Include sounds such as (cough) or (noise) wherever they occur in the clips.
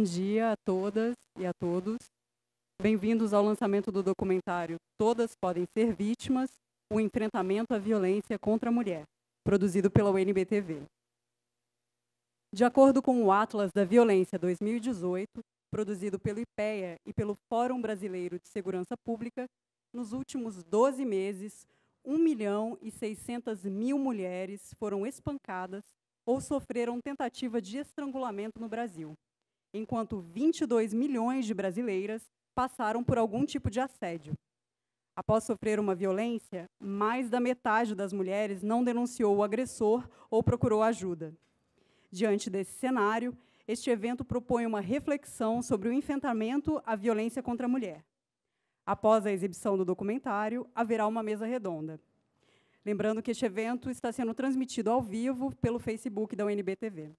bom dia a todas e a todos. Bem-vindos ao lançamento do documentário Todas Podem Ser Vítimas O Enfrentamento à Violência contra a Mulher, produzido pela UNBTV. De acordo com o Atlas da Violência 2018, produzido pelo IPEA e pelo Fórum Brasileiro de Segurança Pública, nos últimos 12 meses, 1 milhão e 600 mil mulheres foram espancadas ou sofreram tentativa de estrangulamento no Brasil enquanto 22 milhões de brasileiras passaram por algum tipo de assédio. Após sofrer uma violência, mais da metade das mulheres não denunciou o agressor ou procurou ajuda. Diante desse cenário, este evento propõe uma reflexão sobre o enfrentamento à violência contra a mulher. Após a exibição do documentário, haverá uma mesa redonda. Lembrando que este evento está sendo transmitido ao vivo pelo Facebook da UNBTV.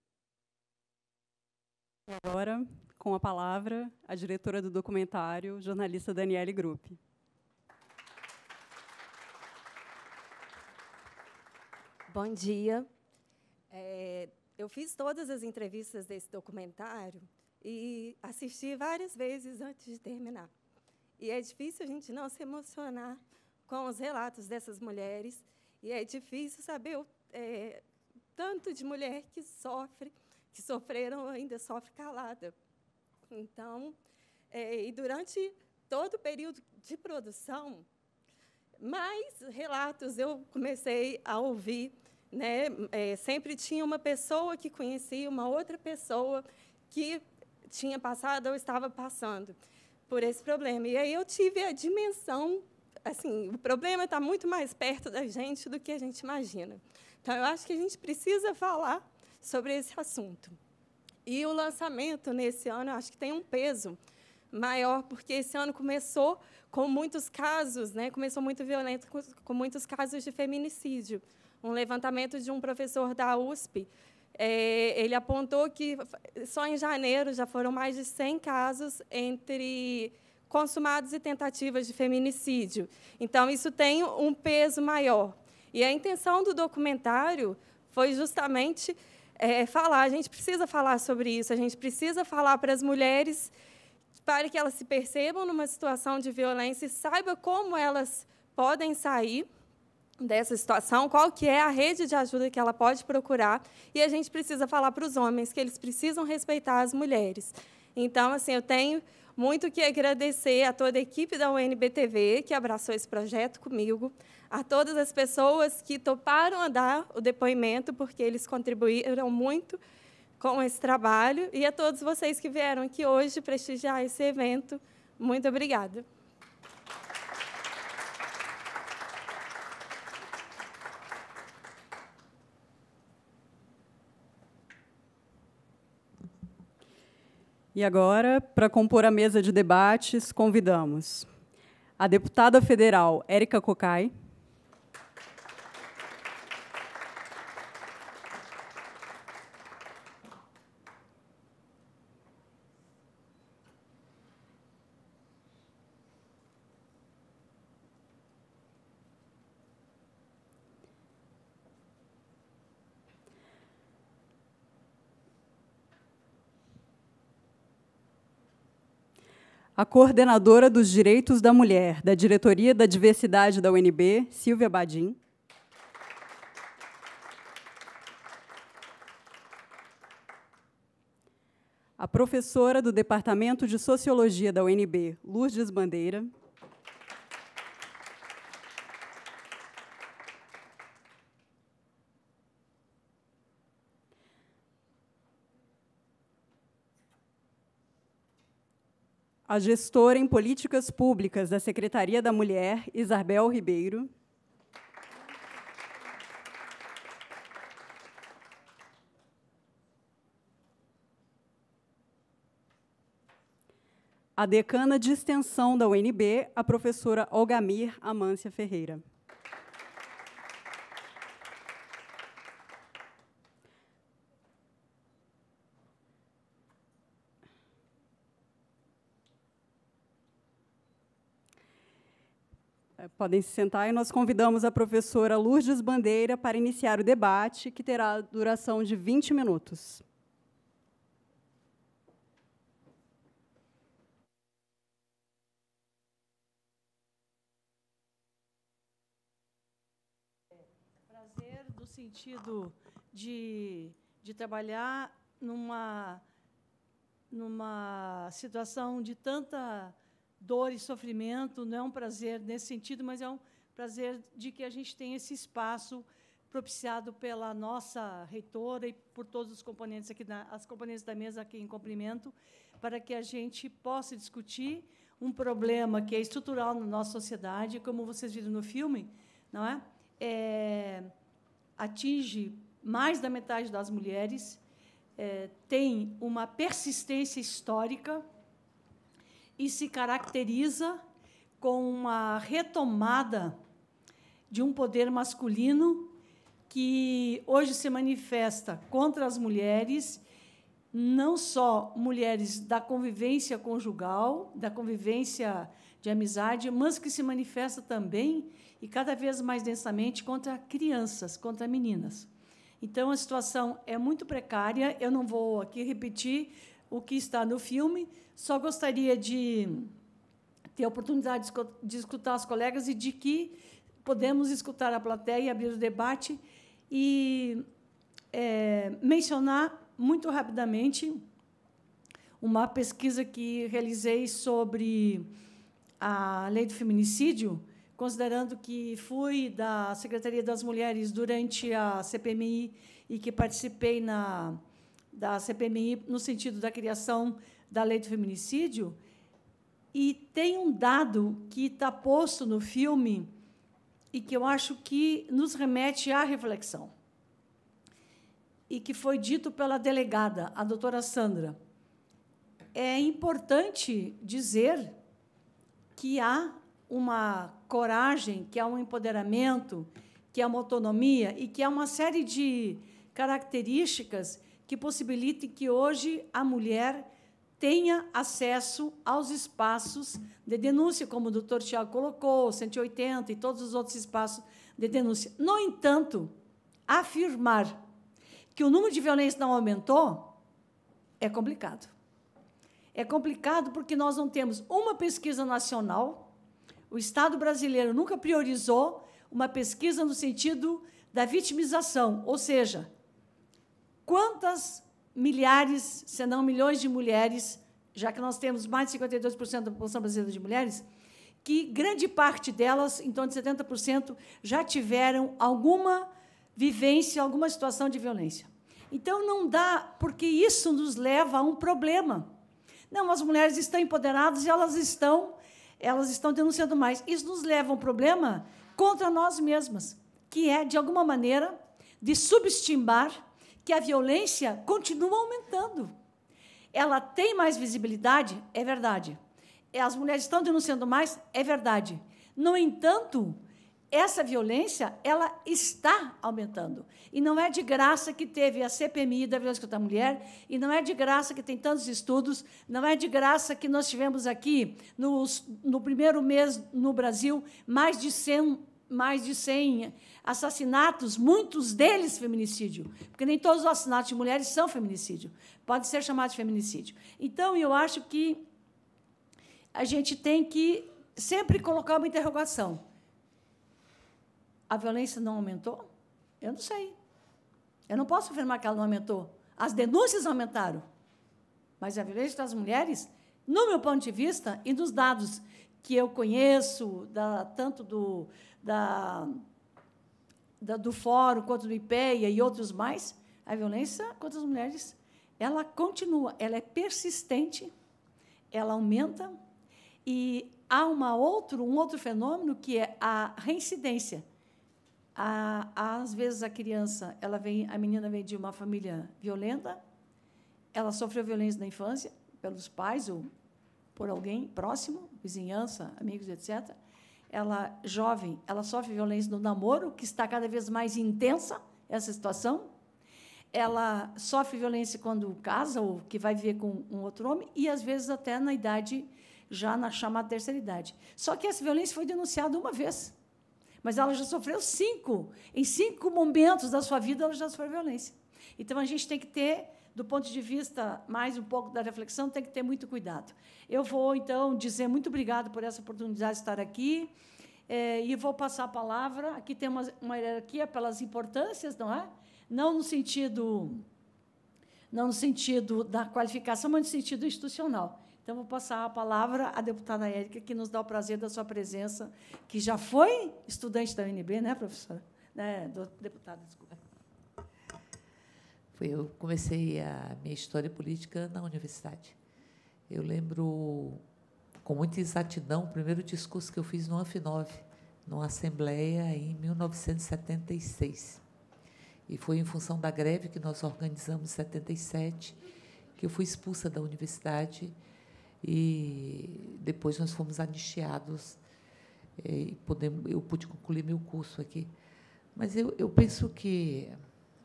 Agora, com a palavra, a diretora do documentário, jornalista Daniele Grupp. Bom dia. É, eu fiz todas as entrevistas desse documentário e assisti várias vezes antes de terminar. E é difícil a gente não se emocionar com os relatos dessas mulheres e é difícil saber o é, tanto de mulher que sofre que sofreram ainda sofre calada. Então, é, e durante todo o período de produção, mais relatos eu comecei a ouvir. Né? É, sempre tinha uma pessoa que conhecia uma outra pessoa que tinha passado ou estava passando por esse problema. E aí eu tive a dimensão, assim, o problema está muito mais perto da gente do que a gente imagina. Então, eu acho que a gente precisa falar sobre esse assunto. E o lançamento nesse ano, acho que tem um peso maior, porque esse ano começou com muitos casos, né? começou muito violento, com, com muitos casos de feminicídio. Um levantamento de um professor da USP, é, ele apontou que só em janeiro já foram mais de 100 casos entre consumados e tentativas de feminicídio. Então, isso tem um peso maior. E a intenção do documentário foi justamente é, é, falar, a gente precisa falar sobre isso, a gente precisa falar para as mulheres para que elas se percebam numa situação de violência e saiba como elas podem sair dessa situação, qual que é a rede de ajuda que ela pode procurar, e a gente precisa falar para os homens que eles precisam respeitar as mulheres. Então, assim, eu tenho muito que agradecer a toda a equipe da UNBTV que abraçou esse projeto comigo, a todas as pessoas que toparam a dar o depoimento, porque eles contribuíram muito com esse trabalho, e a todos vocês que vieram aqui hoje prestigiar esse evento. Muito obrigada. E agora, para compor a mesa de debates, convidamos a deputada federal Érica Cocai, a coordenadora dos Direitos da Mulher da Diretoria da Diversidade da UNB, Silvia Badim. A professora do Departamento de Sociologia da UNB, Lourdes Bandeira. a gestora em políticas públicas da Secretaria da Mulher, Isabel Ribeiro. A decana de extensão da UNB, a professora Olgamir Amância Ferreira. É, podem se sentar e nós convidamos a professora Lourdes Bandeira para iniciar o debate, que terá duração de 20 minutos. Prazer do sentido de, de trabalhar numa, numa situação de tanta dor e sofrimento, não é um prazer nesse sentido, mas é um prazer de que a gente tem esse espaço propiciado pela nossa reitora e por todos os componentes aqui da, as componentes da mesa aqui em cumprimento, para que a gente possa discutir um problema que é estrutural na nossa sociedade, como vocês viram no filme, não é? é atinge mais da metade das mulheres, é, tem uma persistência histórica e se caracteriza com uma retomada de um poder masculino que hoje se manifesta contra as mulheres, não só mulheres da convivência conjugal, da convivência de amizade, mas que se manifesta também e cada vez mais densamente contra crianças, contra meninas. Então a situação é muito precária, eu não vou aqui repetir o que está no filme. Só gostaria de ter a oportunidade de escutar as colegas e de que podemos escutar a plateia e abrir o debate e é, mencionar muito rapidamente uma pesquisa que realizei sobre a lei do feminicídio, considerando que fui da Secretaria das Mulheres durante a CPMI e que participei na da CPMI no sentido da criação da lei do feminicídio. E tem um dado que está posto no filme e que eu acho que nos remete à reflexão. E que foi dito pela delegada, a doutora Sandra. É importante dizer que há uma coragem, que há um empoderamento, que há uma autonomia e que há uma série de características que possibilite que hoje a mulher tenha acesso aos espaços de denúncia, como o doutor Tiago colocou, 180 e todos os outros espaços de denúncia. No entanto, afirmar que o número de violência não aumentou é complicado. É complicado porque nós não temos uma pesquisa nacional, o Estado brasileiro nunca priorizou uma pesquisa no sentido da vitimização, ou seja, quantas milhares, se não milhões de mulheres, já que nós temos mais de 52% da população brasileira de mulheres, que grande parte delas, em torno de 70%, já tiveram alguma vivência, alguma situação de violência. Então, não dá, porque isso nos leva a um problema. Não, as mulheres estão empoderadas e elas estão, elas estão denunciando mais. Isso nos leva a um problema contra nós mesmas, que é, de alguma maneira, de subestimar que a violência continua aumentando. Ela tem mais visibilidade? É verdade. As mulheres estão denunciando mais? É verdade. No entanto, essa violência ela está aumentando. E não é de graça que teve a CPMI da violência contra a mulher, e não é de graça que tem tantos estudos, não é de graça que nós tivemos aqui, no primeiro mês no Brasil, mais de 100 mais de 100 assassinatos, muitos deles feminicídio, porque nem todos os assassinatos de mulheres são feminicídio, pode ser chamado de feminicídio. Então, eu acho que a gente tem que sempre colocar uma interrogação. A violência não aumentou? Eu não sei. Eu não posso afirmar que ela não aumentou. As denúncias aumentaram. Mas a violência das mulheres, no meu ponto de vista, e dos dados que eu conheço, da, tanto do, da, da, do Fórum contra o IPEA e outros mais, a violência contra as mulheres ela continua, ela é persistente, ela aumenta e há uma outro, um outro fenômeno que é a reincidência. A, às vezes a criança, ela vem, a menina vem de uma família violenta, ela sofreu violência na infância pelos pais ou por alguém próximo, vizinhança, amigos, etc ela jovem, ela sofre violência no namoro, que está cada vez mais intensa essa situação. Ela sofre violência quando casa ou que vai viver com um outro homem e às vezes até na idade já na chamada terceira idade. Só que essa violência foi denunciada uma vez, mas ela já sofreu cinco. Em cinco momentos da sua vida ela já sofreu violência. Então a gente tem que ter do ponto de vista mais um pouco da reflexão, tem que ter muito cuidado. Eu vou, então, dizer muito obrigado por essa oportunidade de estar aqui. É, e vou passar a palavra. Aqui tem uma, uma hierarquia pelas importâncias, não é? Não no sentido não no sentido da qualificação, mas no sentido institucional. Então, vou passar a palavra à deputada Érica, que nos dá o prazer da sua presença, que já foi estudante da UNB, né, professora? Né, do, deputada, desculpa eu comecei a minha história política na universidade. Eu lembro com muita exatidão o primeiro discurso que eu fiz no Anf9, numa assembleia em 1976. E foi em função da greve que nós organizamos em 77 que eu fui expulsa da universidade e depois nós fomos anistiados eh, e podemos, eu pude concluir meu curso aqui. Mas eu, eu penso que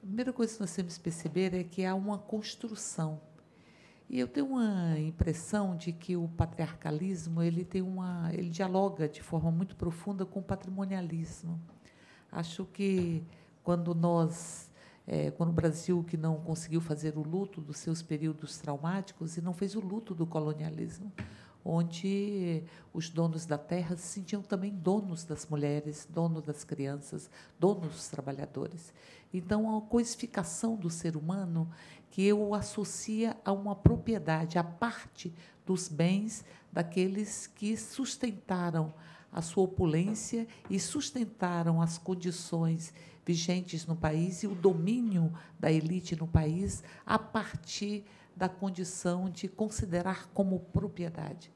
primeira coisa que nós temos que perceber é que há uma construção. E eu tenho uma impressão de que o patriarcalismo ele tem uma, ele dialoga de forma muito profunda com o patrimonialismo. Acho que quando nós, é, quando o Brasil que não conseguiu fazer o luto dos seus períodos traumáticos e não fez o luto do colonialismo, onde os donos da terra se sentiam também donos das mulheres, donos das crianças, donos dos trabalhadores. Então, a coisificação do ser humano que eu associa a uma propriedade, a parte dos bens daqueles que sustentaram a sua opulência e sustentaram as condições vigentes no país e o domínio da elite no país a partir da condição de considerar como propriedade.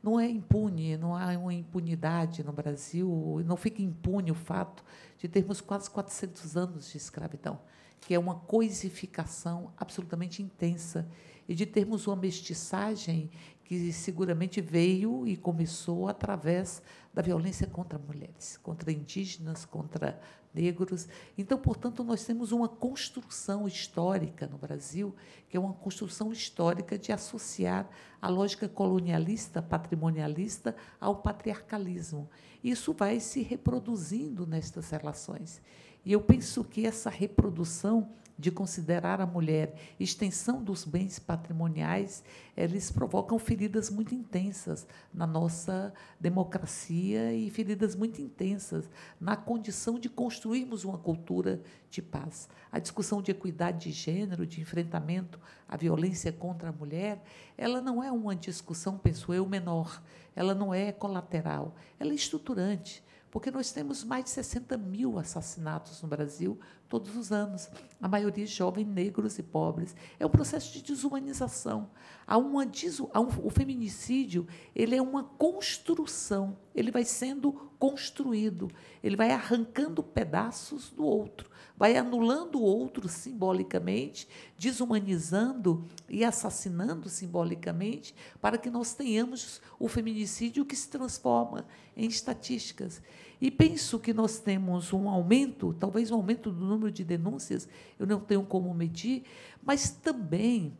Não é impune, não há uma impunidade no Brasil, não fica impune o fato de termos quase 400 anos de escravidão, que é uma coisificação absolutamente intensa, e de termos uma mestiçagem que seguramente veio e começou através da violência contra mulheres, contra indígenas, contra negros. Então, portanto, nós temos uma construção histórica no Brasil, que é uma construção histórica de associar a lógica colonialista, patrimonialista, ao patriarcalismo. Isso vai se reproduzindo nestas relações. E eu penso que essa reprodução de considerar a mulher extensão dos bens patrimoniais, eles eh, provocam feridas muito intensas na nossa democracia e feridas muito intensas na condição de construirmos uma cultura de paz. A discussão de equidade de gênero, de enfrentamento à violência contra a mulher, ela não é uma discussão, penso eu, menor, ela não é colateral, ela é estruturante porque nós temos mais de 60 mil assassinatos no Brasil todos os anos, a maioria jovem, negros e pobres. É um processo de desumanização. Há uma Há um... O feminicídio ele é uma construção, ele vai sendo construído, ele vai arrancando pedaços do outro vai anulando o outro simbolicamente, desumanizando e assassinando simbolicamente, para que nós tenhamos o feminicídio que se transforma em estatísticas. E penso que nós temos um aumento, talvez um aumento do número de denúncias, eu não tenho como medir, mas também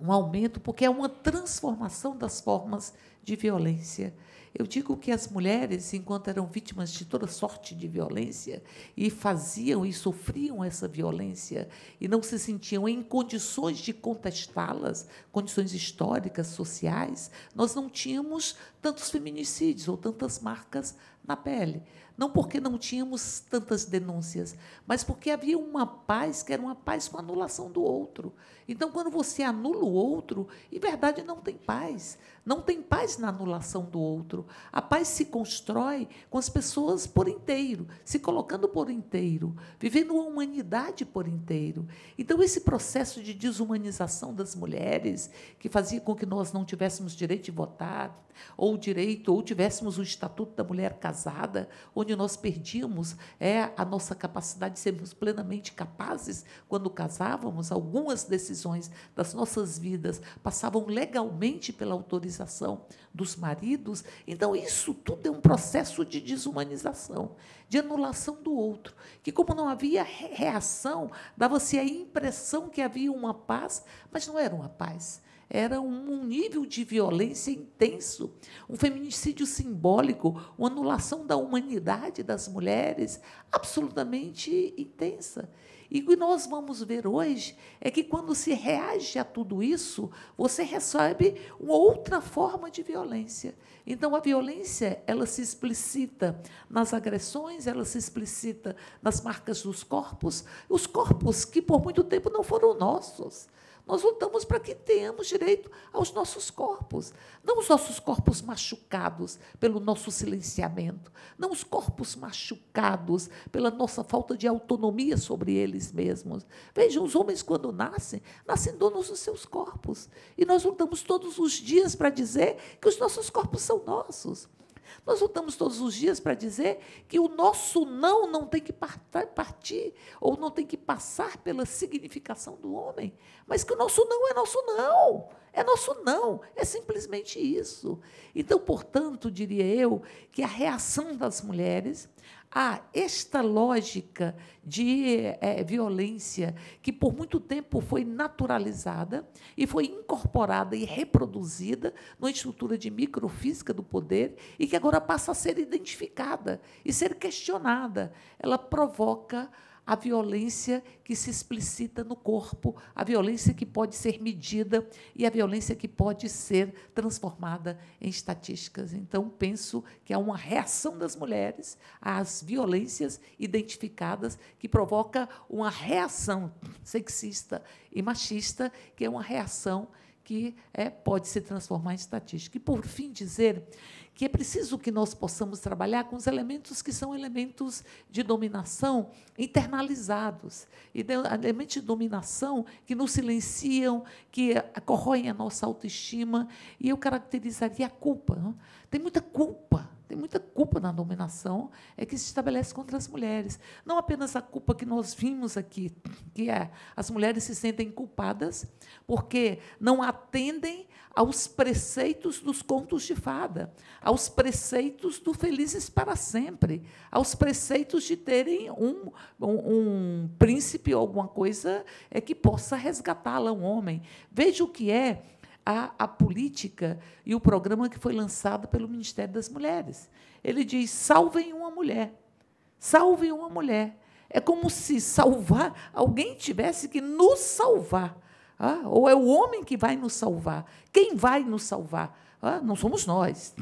um aumento, porque é uma transformação das formas de violência. Eu digo que as mulheres, enquanto eram vítimas de toda sorte de violência, e faziam e sofriam essa violência, e não se sentiam em condições de contestá-las, condições históricas, sociais, nós não tínhamos tantos feminicídios ou tantas marcas na pele. Não porque não tínhamos tantas denúncias, mas porque havia uma paz que era uma paz com anulação do outro. Então, quando você anula o outro, em verdade não tem paz. Não tem paz na anulação do outro. A paz se constrói com as pessoas por inteiro, se colocando por inteiro, vivendo a humanidade por inteiro. Então, esse processo de desumanização das mulheres, que fazia com que nós não tivéssemos direito de votar, ou direito, ou tivéssemos o Estatuto da Mulher Casada, onde nós perdíamos é, a nossa capacidade de sermos plenamente capazes quando casávamos, algumas decisões das nossas vidas passavam legalmente pela autorização desumanização dos maridos. Então, isso tudo é um processo de desumanização, de anulação do outro. Que, como não havia reação, dava-se a impressão que havia uma paz, mas não era uma paz era um nível de violência intenso, um feminicídio simbólico, uma anulação da humanidade das mulheres absolutamente intensa. E o que nós vamos ver hoje é que quando se reage a tudo isso, você recebe uma outra forma de violência. Então a violência, ela se explicita nas agressões, ela se explicita nas marcas dos corpos, os corpos que por muito tempo não foram nossos nós lutamos para que tenhamos direito aos nossos corpos. Não os nossos corpos machucados pelo nosso silenciamento, não os corpos machucados pela nossa falta de autonomia sobre eles mesmos. Vejam, os homens, quando nascem, nascem donos dos seus corpos. E nós lutamos todos os dias para dizer que os nossos corpos são nossos. Nós lutamos todos os dias para dizer que o nosso não não tem que partir ou não tem que passar pela significação do homem, mas que o nosso não é nosso não, é nosso não, é simplesmente isso. Então, portanto, diria eu que a reação das mulheres, a ah, esta lógica de é, violência, que por muito tempo foi naturalizada e foi incorporada e reproduzida numa estrutura de microfísica do poder e que agora passa a ser identificada e ser questionada, ela provoca a violência que se explicita no corpo, a violência que pode ser medida e a violência que pode ser transformada em estatísticas. Então, penso que há uma reação das mulheres às violências identificadas que provoca uma reação sexista e machista, que é uma reação que é, pode se transformar em estatística. E, por fim, dizer que é preciso que nós possamos trabalhar com os elementos que são elementos de dominação internalizados, elementos de dominação que nos silenciam, que corroem a nossa autoestima, e eu caracterizaria a culpa. Tem muita culpa tem muita culpa na dominação é que se estabelece contra as mulheres. Não apenas a culpa que nós vimos aqui, que é as mulheres se sentem culpadas porque não atendem aos preceitos dos contos de fada, aos preceitos do Felizes para Sempre, aos preceitos de terem um, um, um príncipe ou alguma coisa é que possa resgatá-la, um homem. Veja o que é a, a política e o programa que foi lançado pelo Ministério das Mulheres. Ele diz: salvem uma mulher, salvem uma mulher. É como se salvar, alguém tivesse que nos salvar. Ah, ou é o homem que vai nos salvar? Quem vai nos salvar? Ah, não somos nós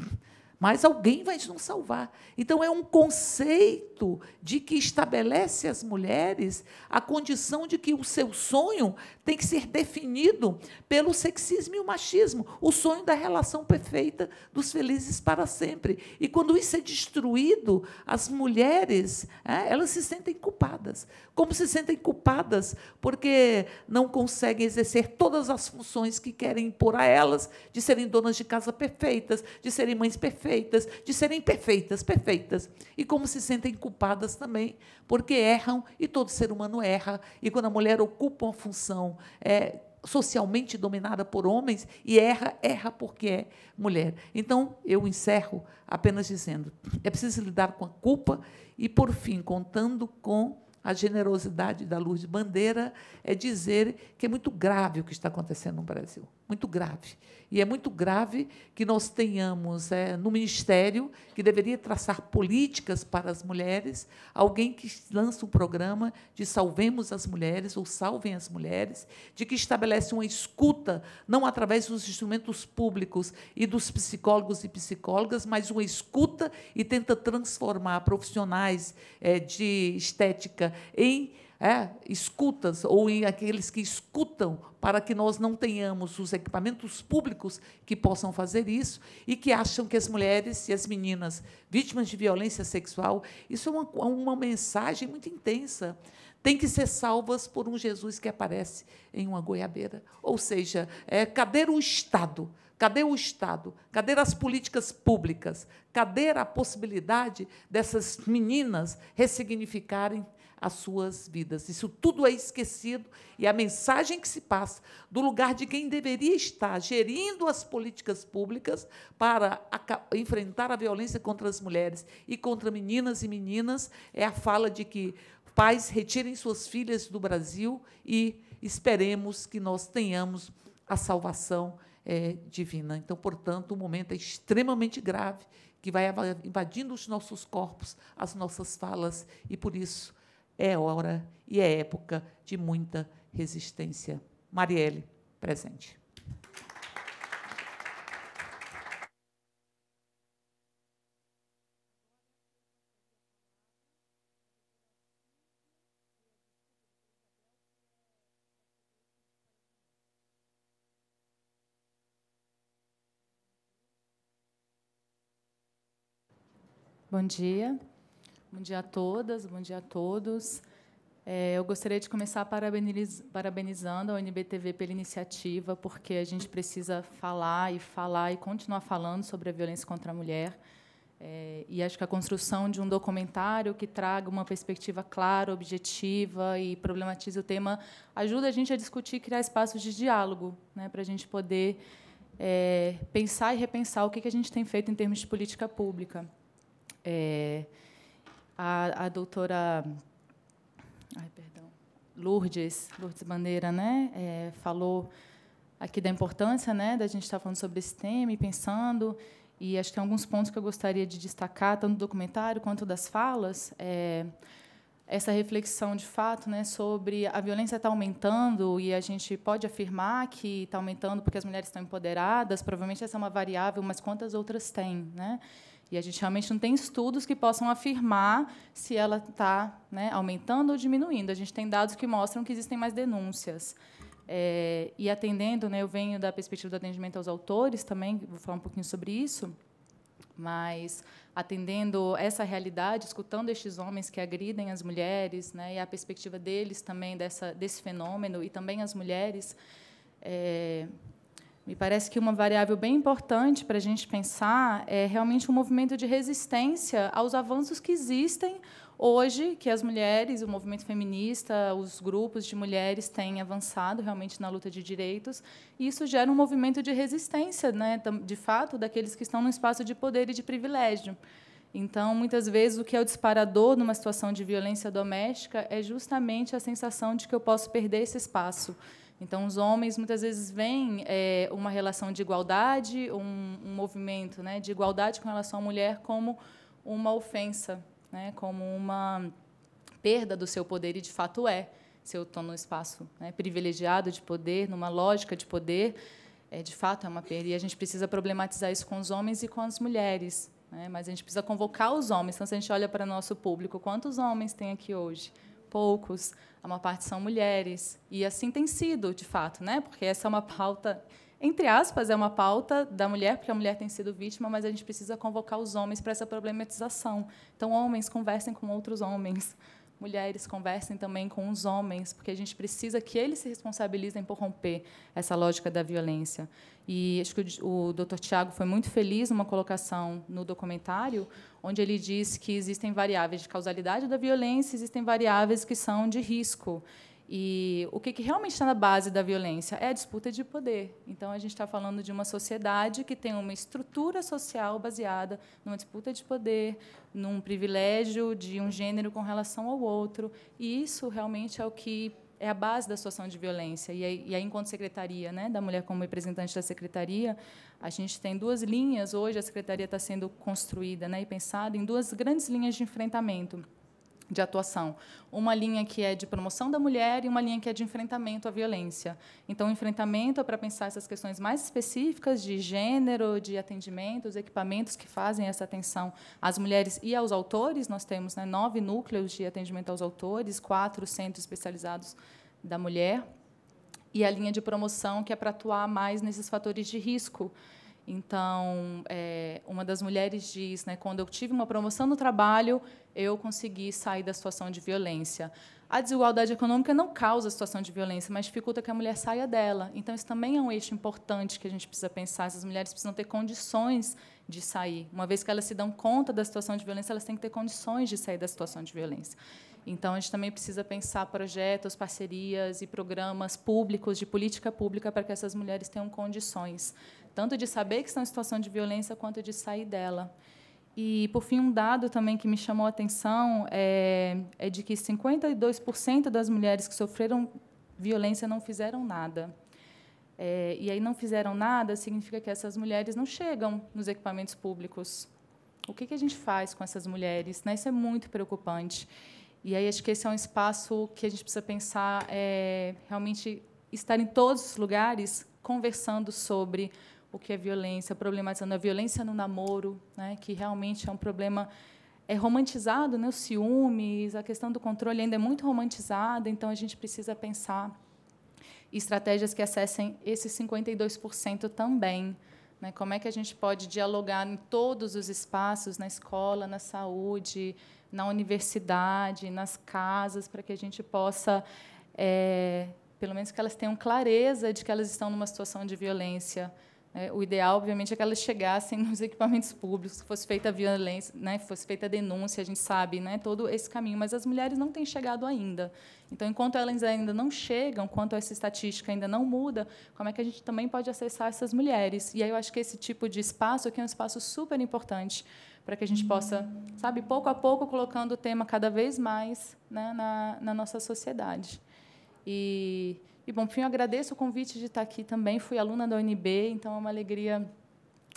mas alguém vai nos salvar. Então é um conceito de que estabelece às mulheres a condição de que o seu sonho tem que ser definido pelo sexismo e o machismo, o sonho da relação perfeita dos felizes para sempre. E quando isso é destruído, as mulheres, é, elas se sentem culpadas como se sentem culpadas porque não conseguem exercer todas as funções que querem impor a elas, de serem donas de casa perfeitas, de serem mães perfeitas, de serem perfeitas, perfeitas. E como se sentem culpadas também porque erram e todo ser humano erra. E quando a mulher ocupa uma função é, socialmente dominada por homens e erra, erra porque é mulher. Então, eu encerro apenas dizendo: é preciso lidar com a culpa e, por fim, contando com a generosidade da Lourdes Bandeira é dizer que é muito grave o que está acontecendo no Brasil muito grave. E é muito grave que nós tenhamos é, no Ministério, que deveria traçar políticas para as mulheres, alguém que lança um programa de salvemos as mulheres ou salvem as mulheres, de que estabelece uma escuta, não através dos instrumentos públicos e dos psicólogos e psicólogas, mas uma escuta e tenta transformar profissionais é, de estética em é, escutas ou em aqueles que escutam para que nós não tenhamos os equipamentos públicos que possam fazer isso e que acham que as mulheres e as meninas vítimas de violência sexual, isso é uma, é uma mensagem muito intensa, têm que ser salvas por um Jesus que aparece em uma goiabeira. Ou seja, é, cadê o Estado? Cadê o Estado? Cadê as políticas públicas? Cadê a possibilidade dessas meninas ressignificarem as suas vidas. Isso tudo é esquecido e a mensagem que se passa do lugar de quem deveria estar gerindo as políticas públicas para enfrentar a violência contra as mulheres e contra meninas e meninas é a fala de que pais retirem suas filhas do Brasil e esperemos que nós tenhamos a salvação é, divina. Então, portanto, o momento é extremamente grave que vai invadindo os nossos corpos, as nossas falas, e por isso é hora e é época de muita resistência. Marielle, presente. Bom dia. Bom dia a todas, bom dia a todos. É, eu gostaria de começar parabeniz, parabenizando a UNBTV pela iniciativa, porque a gente precisa falar e falar e continuar falando sobre a violência contra a mulher. É, e acho que a construção de um documentário que traga uma perspectiva clara, objetiva e problematize o tema ajuda a gente a discutir e criar espaços de diálogo, né, para a gente poder é, pensar e repensar o que, que a gente tem feito em termos de política pública. É, a, a doutora ai, perdão, Lourdes, Lourdes Bandeira, né, é, falou aqui da importância né, da gente estar tá falando sobre esse tema e pensando, e acho que tem alguns pontos que eu gostaria de destacar, tanto do documentário quanto das falas. É, essa reflexão de fato né, sobre a violência está aumentando e a gente pode afirmar que está aumentando porque as mulheres estão empoderadas, provavelmente essa é uma variável, mas quantas outras tem? Né? E a gente realmente não tem estudos que possam afirmar se ela está né, aumentando ou diminuindo. A gente tem dados que mostram que existem mais denúncias. É, e atendendo, né, eu venho da perspectiva do atendimento aos autores também, vou falar um pouquinho sobre isso, mas atendendo essa realidade, escutando estes homens que agridem as mulheres, né, e a perspectiva deles também dessa, desse fenômeno, e também as mulheres, é, me parece que uma variável bem importante para a gente pensar é realmente um movimento de resistência aos avanços que existem hoje, que as mulheres, o movimento feminista, os grupos de mulheres têm avançado realmente na luta de direitos. E isso gera um movimento de resistência, né, de fato, daqueles que estão no espaço de poder e de privilégio. Então, muitas vezes, o que é o disparador numa situação de violência doméstica é justamente a sensação de que eu posso perder esse espaço então, os homens muitas vezes veem é, uma relação de igualdade, um, um movimento né, de igualdade com relação à mulher como uma ofensa, né, como uma perda do seu poder, e de fato é. Se eu estou num espaço né, privilegiado de poder, numa lógica de poder, é, de fato é uma perda. E a gente precisa problematizar isso com os homens e com as mulheres. Né? Mas a gente precisa convocar os homens. Então, se a gente olha para o nosso público, quantos homens tem aqui hoje? poucos, a maior parte são mulheres. E assim tem sido, de fato, né? porque essa é uma pauta, entre aspas, é uma pauta da mulher, porque a mulher tem sido vítima, mas a gente precisa convocar os homens para essa problematização. Então, homens, conversem com outros homens. Mulheres, conversem também com os homens, porque a gente precisa que eles se responsabilizem por romper essa lógica da violência. E acho que o, Dr. Tiago foi muito feliz numa colocação no documentário, onde ele diz que existem variáveis de causalidade da violência, existem variáveis que são de risco. E o que, que realmente está na base da violência é a disputa de poder. Então, a gente está falando de uma sociedade que tem uma estrutura social baseada numa disputa de poder, num privilégio de um gênero com relação ao outro. E isso realmente é o que é a base da situação de violência. E aí, e aí enquanto secretaria né, da mulher, como representante da secretaria, a gente tem duas linhas. Hoje, a secretaria está sendo construída né, e pensada em duas grandes linhas de enfrentamento de atuação. Uma linha que é de promoção da mulher e uma linha que é de enfrentamento à violência. Então, o enfrentamento é para pensar essas questões mais específicas de gênero, de atendimentos, equipamentos que fazem essa atenção às mulheres e aos autores. Nós temos né, nove núcleos de atendimento aos autores, quatro centros especializados da mulher, e a linha de promoção, que é para atuar mais nesses fatores de risco. Então, é, uma das mulheres diz, né, quando eu tive uma promoção no trabalho, eu consegui sair da situação de violência. A desigualdade econômica não causa a situação de violência, mas dificulta que a mulher saia dela. Então, isso também é um eixo importante que a gente precisa pensar. Essas mulheres precisam ter condições de sair. Uma vez que elas se dão conta da situação de violência, elas têm que ter condições de sair da situação de violência. Então, a gente também precisa pensar projetos, parcerias e programas públicos, de política pública, para que essas mulheres tenham condições, tanto de saber que estão em situação de violência, quanto de sair dela. E, por fim, um dado também que me chamou a atenção é, é de que 52% das mulheres que sofreram violência não fizeram nada. É, e aí não fizeram nada significa que essas mulheres não chegam nos equipamentos públicos. O que, que a gente faz com essas mulheres? Né? Isso é muito preocupante. E aí acho que esse é um espaço que a gente precisa pensar é, realmente estar em todos os lugares conversando sobre o que é violência, problematizando a violência no namoro, né, que realmente é um problema é romantizado, né, os ciúmes, a questão do controle ainda é muito romantizada, então a gente precisa pensar estratégias que acessem esses 52% também. Né, como é que a gente pode dialogar em todos os espaços, na escola, na saúde, na universidade, nas casas, para que a gente possa, é, pelo menos que elas tenham clareza de que elas estão numa situação de violência. É, o ideal, obviamente, é que elas chegassem (laughs) nos equipamentos públicos, que fosse feita a violência, né, fosse feita a denúncia, a gente sabe, né, todo esse caminho. Mas as mulheres não têm chegado ainda. Então, enquanto elas ainda não chegam, enquanto essa estatística ainda não muda, como é que a gente também pode acessar essas mulheres? E aí eu acho que esse tipo de espaço aqui é um espaço super importante para que a gente possa, sabe, pouco a pouco colocando o tema cada vez mais né, na, na nossa sociedade. E, e bom, fim, eu agradeço o convite de estar aqui também. Fui aluna da UNB, então é uma alegria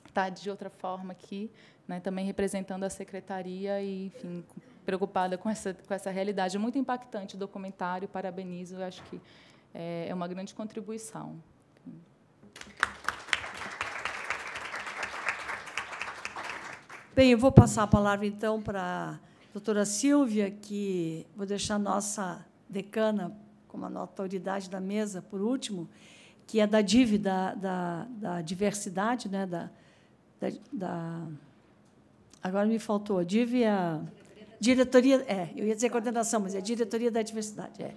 estar de outra forma aqui, né, também representando a secretaria e, enfim, preocupada com essa com essa realidade muito impactante o documentário. Parabenizo, eu acho que é, é uma grande contribuição. Bem, eu vou passar a palavra, então, para a doutora Silvia, que vou deixar a nossa decana, como a nossa autoridade da mesa, por último, que é da dívida, da, da diversidade, né, da, da, da, Agora me faltou, a DIV é a... Diretoria, é, eu ia dizer coordenação, mas é a Diretoria da Diversidade, é.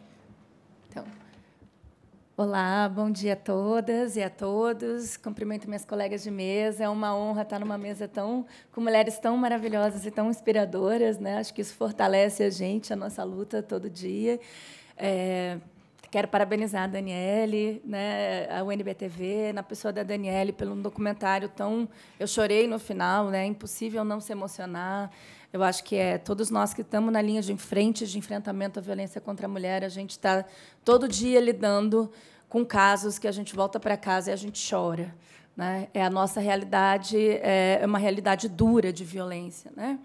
Olá, bom dia a todas e a todos. Cumprimento minhas colegas de mesa. É uma honra estar numa mesa tão com mulheres tão maravilhosas e tão inspiradoras, né? Acho que isso fortalece a gente, a nossa luta todo dia. É, quero parabenizar a Daniele, né, a UNBTV, na pessoa da Daniele pelo documentário tão, eu chorei no final, né? Impossível não se emocionar. Eu acho que é todos nós que estamos na linha de frente de enfrentamento à violência contra a mulher, a gente está todo dia lidando com casos que a gente volta para casa e a gente chora. Né? É a nossa realidade, é, é uma realidade dura de violência. Né?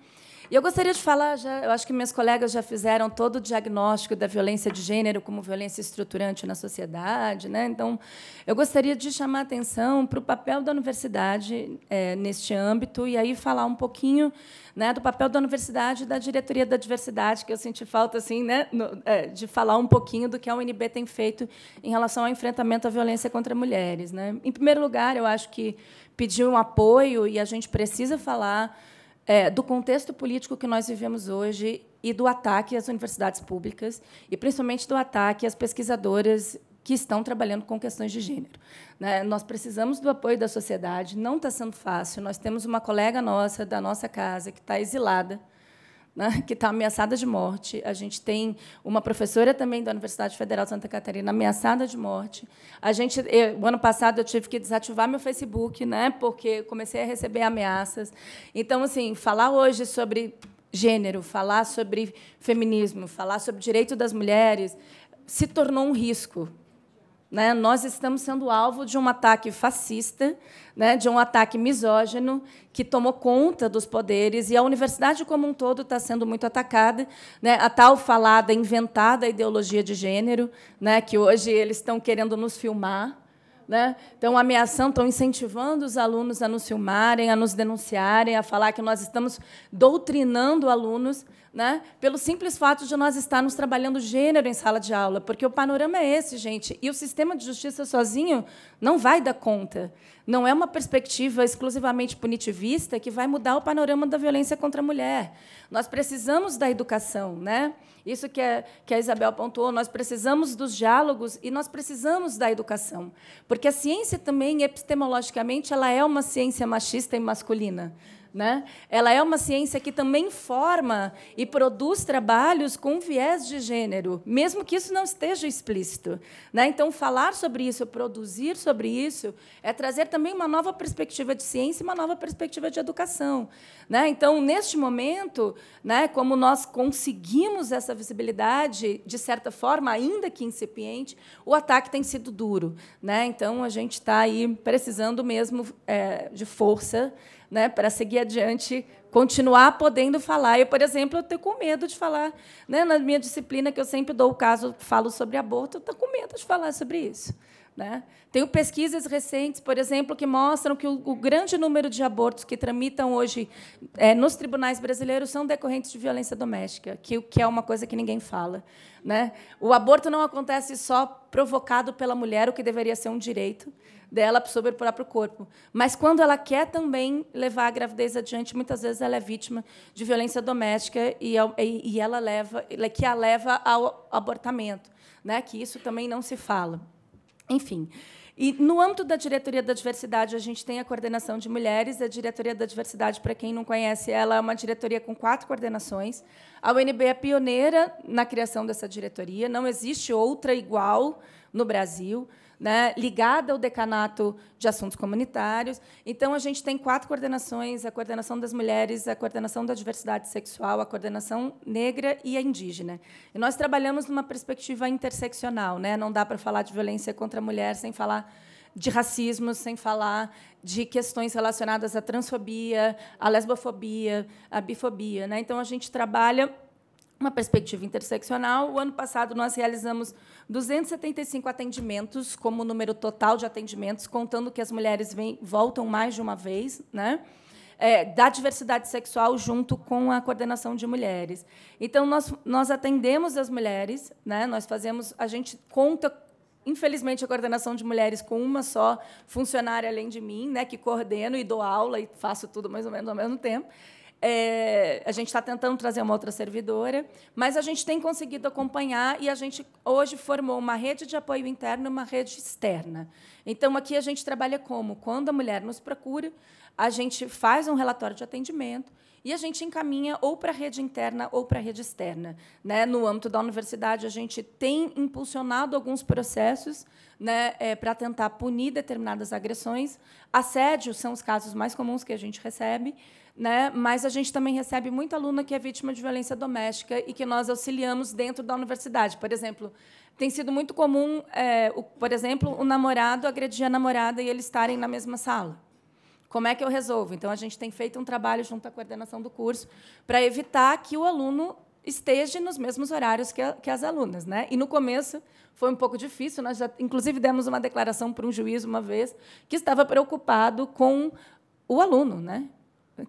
E eu gostaria de falar, já, eu acho que minhas colegas já fizeram todo o diagnóstico da violência de gênero como violência estruturante na sociedade. Né? Então, eu gostaria de chamar a atenção para o papel da universidade é, neste âmbito e aí falar um pouquinho né, do papel da universidade e da diretoria da diversidade, que eu senti falta assim, né, no, é, de falar um pouquinho do que a UNB tem feito em relação ao enfrentamento à violência contra mulheres. Né? Em primeiro lugar, eu acho que pedir um apoio e a gente precisa falar é, do contexto político que nós vivemos hoje e do ataque às universidades públicas, e principalmente do ataque às pesquisadoras que estão trabalhando com questões de gênero. Né? Nós precisamos do apoio da sociedade, não está sendo fácil. Nós temos uma colega nossa, da nossa casa, que está exilada né, que está ameaçada de morte. A gente tem uma professora também da Universidade Federal de Santa Catarina ameaçada de morte. A gente, eu, o ano passado eu tive que desativar meu Facebook, né, porque comecei a receber ameaças. Então, assim, falar hoje sobre gênero, falar sobre feminismo, falar sobre direito das mulheres, se tornou um risco né? Nós estamos sendo alvo de um ataque fascista, né? de um ataque misógino que tomou conta dos poderes e a universidade como um todo está sendo muito atacada, né? A tal falada, inventada ideologia de gênero, né? Que hoje eles estão querendo nos filmar, né? Estão ameaçando, estão incentivando os alunos a nos filmarem, a nos denunciarem, a falar que nós estamos doutrinando alunos né? pelo simples fato de nós estarmos trabalhando gênero em sala de aula, porque o panorama é esse, gente, e o sistema de justiça sozinho não vai dar conta. Não é uma perspectiva exclusivamente punitivista que vai mudar o panorama da violência contra a mulher. Nós precisamos da educação, né? Isso que, é, que a Isabel pontuou, nós precisamos dos diálogos e nós precisamos da educação, porque a ciência também epistemologicamente ela é uma ciência machista e masculina. Né? Ela é uma ciência que também forma e produz trabalhos com viés de gênero, mesmo que isso não esteja explícito. Né? Então, falar sobre isso, produzir sobre isso, é trazer também uma nova perspectiva de ciência e uma nova perspectiva de educação. Né? Então, neste momento, né, como nós conseguimos essa visibilidade, de certa forma, ainda que incipiente, o ataque tem sido duro. Né? Então, a gente está aí precisando mesmo é, de força né, para seguir adiante, continuar podendo falar. Eu, por exemplo, eu tenho com medo de falar, né, na minha disciplina que eu sempre dou o caso, falo sobre aborto, eu estou com medo de falar sobre isso. Né? Tenho pesquisas recentes, por exemplo, que mostram que o, o grande número de abortos que tramitam hoje é, nos tribunais brasileiros são decorrentes de violência doméstica, que, que é uma coisa que ninguém fala. Né? O aborto não acontece só provocado pela mulher, o que deveria ser um direito dela sobre o próprio corpo. Mas quando ela quer também levar a gravidez adiante, muitas vezes ela é vítima de violência doméstica e, é e ela leva, que a leva ao abortamento, né? que isso também não se fala. Enfim. E no âmbito da Diretoria da Diversidade, a gente tem a coordenação de mulheres. A Diretoria da Diversidade, para quem não conhece, ela é uma diretoria com quatro coordenações. A UNB é pioneira na criação dessa diretoria, não existe outra igual no Brasil né, ligada ao decanato de assuntos comunitários. Então, a gente tem quatro coordenações: a coordenação das mulheres, a coordenação da diversidade sexual, a coordenação negra e a indígena. E nós trabalhamos numa perspectiva interseccional, né? não dá para falar de violência contra a mulher sem falar de racismo, sem falar de questões relacionadas à transfobia, à lesbofobia, à bifobia. Né? Então, a gente trabalha uma perspectiva interseccional. O ano passado nós realizamos 275 atendimentos como número total de atendimentos, contando que as mulheres vêm, voltam mais de uma vez, né? É, da diversidade sexual junto com a coordenação de mulheres. Então nós, nós atendemos as mulheres, né? Nós fazemos, a gente conta Infelizmente, a coordenação de mulheres com uma só funcionária além de mim, né, que coordeno e dou aula e faço tudo mais ou menos ao mesmo tempo. É, a gente está tentando trazer uma outra servidora, mas a gente tem conseguido acompanhar e a gente hoje formou uma rede de apoio interno e uma rede externa. Então, aqui a gente trabalha como? Quando a mulher nos procura, a gente faz um relatório de atendimento e a gente encaminha ou para a rede interna ou para a rede externa. Né? No âmbito da universidade, a gente tem impulsionado alguns processos né, é, para tentar punir determinadas agressões. Assédio são os casos mais comuns que a gente recebe né? mas a gente também recebe muita aluna que é vítima de violência doméstica e que nós auxiliamos dentro da universidade. Por exemplo, tem sido muito comum, é, o, por exemplo, o namorado agredir a namorada e eles estarem na mesma sala. Como é que eu resolvo? Então, a gente tem feito um trabalho junto à coordenação do curso para evitar que o aluno esteja nos mesmos horários que, a, que, as alunas. Né? E, no começo, foi um pouco difícil. Nós, já, inclusive, demos uma declaração para um juiz, uma vez, que estava preocupado com o aluno, né?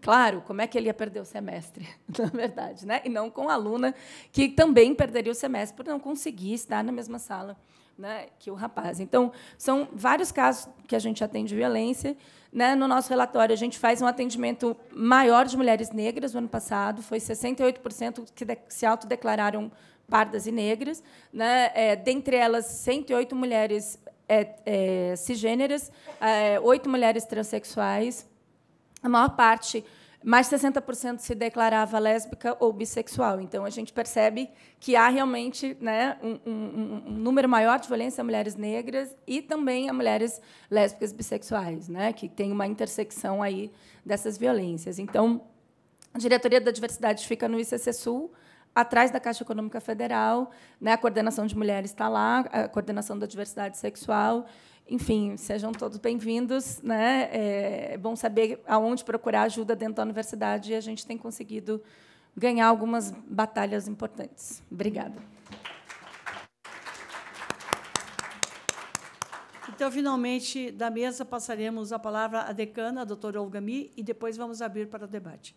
Claro, como é que ele ia perder o semestre, (laughs) na verdade, né? E não com a aluna que também perderia o semestre por não conseguir estar na mesma sala né, que o rapaz. Então, são vários casos que a gente atende violência. Né? No nosso relatório, a gente faz um atendimento maior de mulheres negras no ano passado, foi 68% que se autodeclararam pardas e negras. Né? É, dentre elas, 108 mulheres é, é, cisgêneras, é, 8 mulheres transexuais, a maior parte, mais de 60% se declarava lésbica ou bissexual. Então, a gente percebe que há realmente né, um, um, um número maior de violência a mulheres negras e também a mulheres lésbicas bissexuais, né, que tem uma intersecção aí dessas violências. Então, a Diretoria da Diversidade fica no ICC Sul, atrás da Caixa Econômica Federal, né? A coordenação de mulheres está lá, a coordenação da diversidade sexual enfim, sejam todos bem-vindos. Né? É, é bom saber aonde procurar ajuda dentro da universidade e a gente tem conseguido ganhar algumas batalhas importantes. Obrigada. Então, finalmente, da mesa, passaremos a palavra à decana, a doutora Olga Mi, e depois vamos abrir para o debate.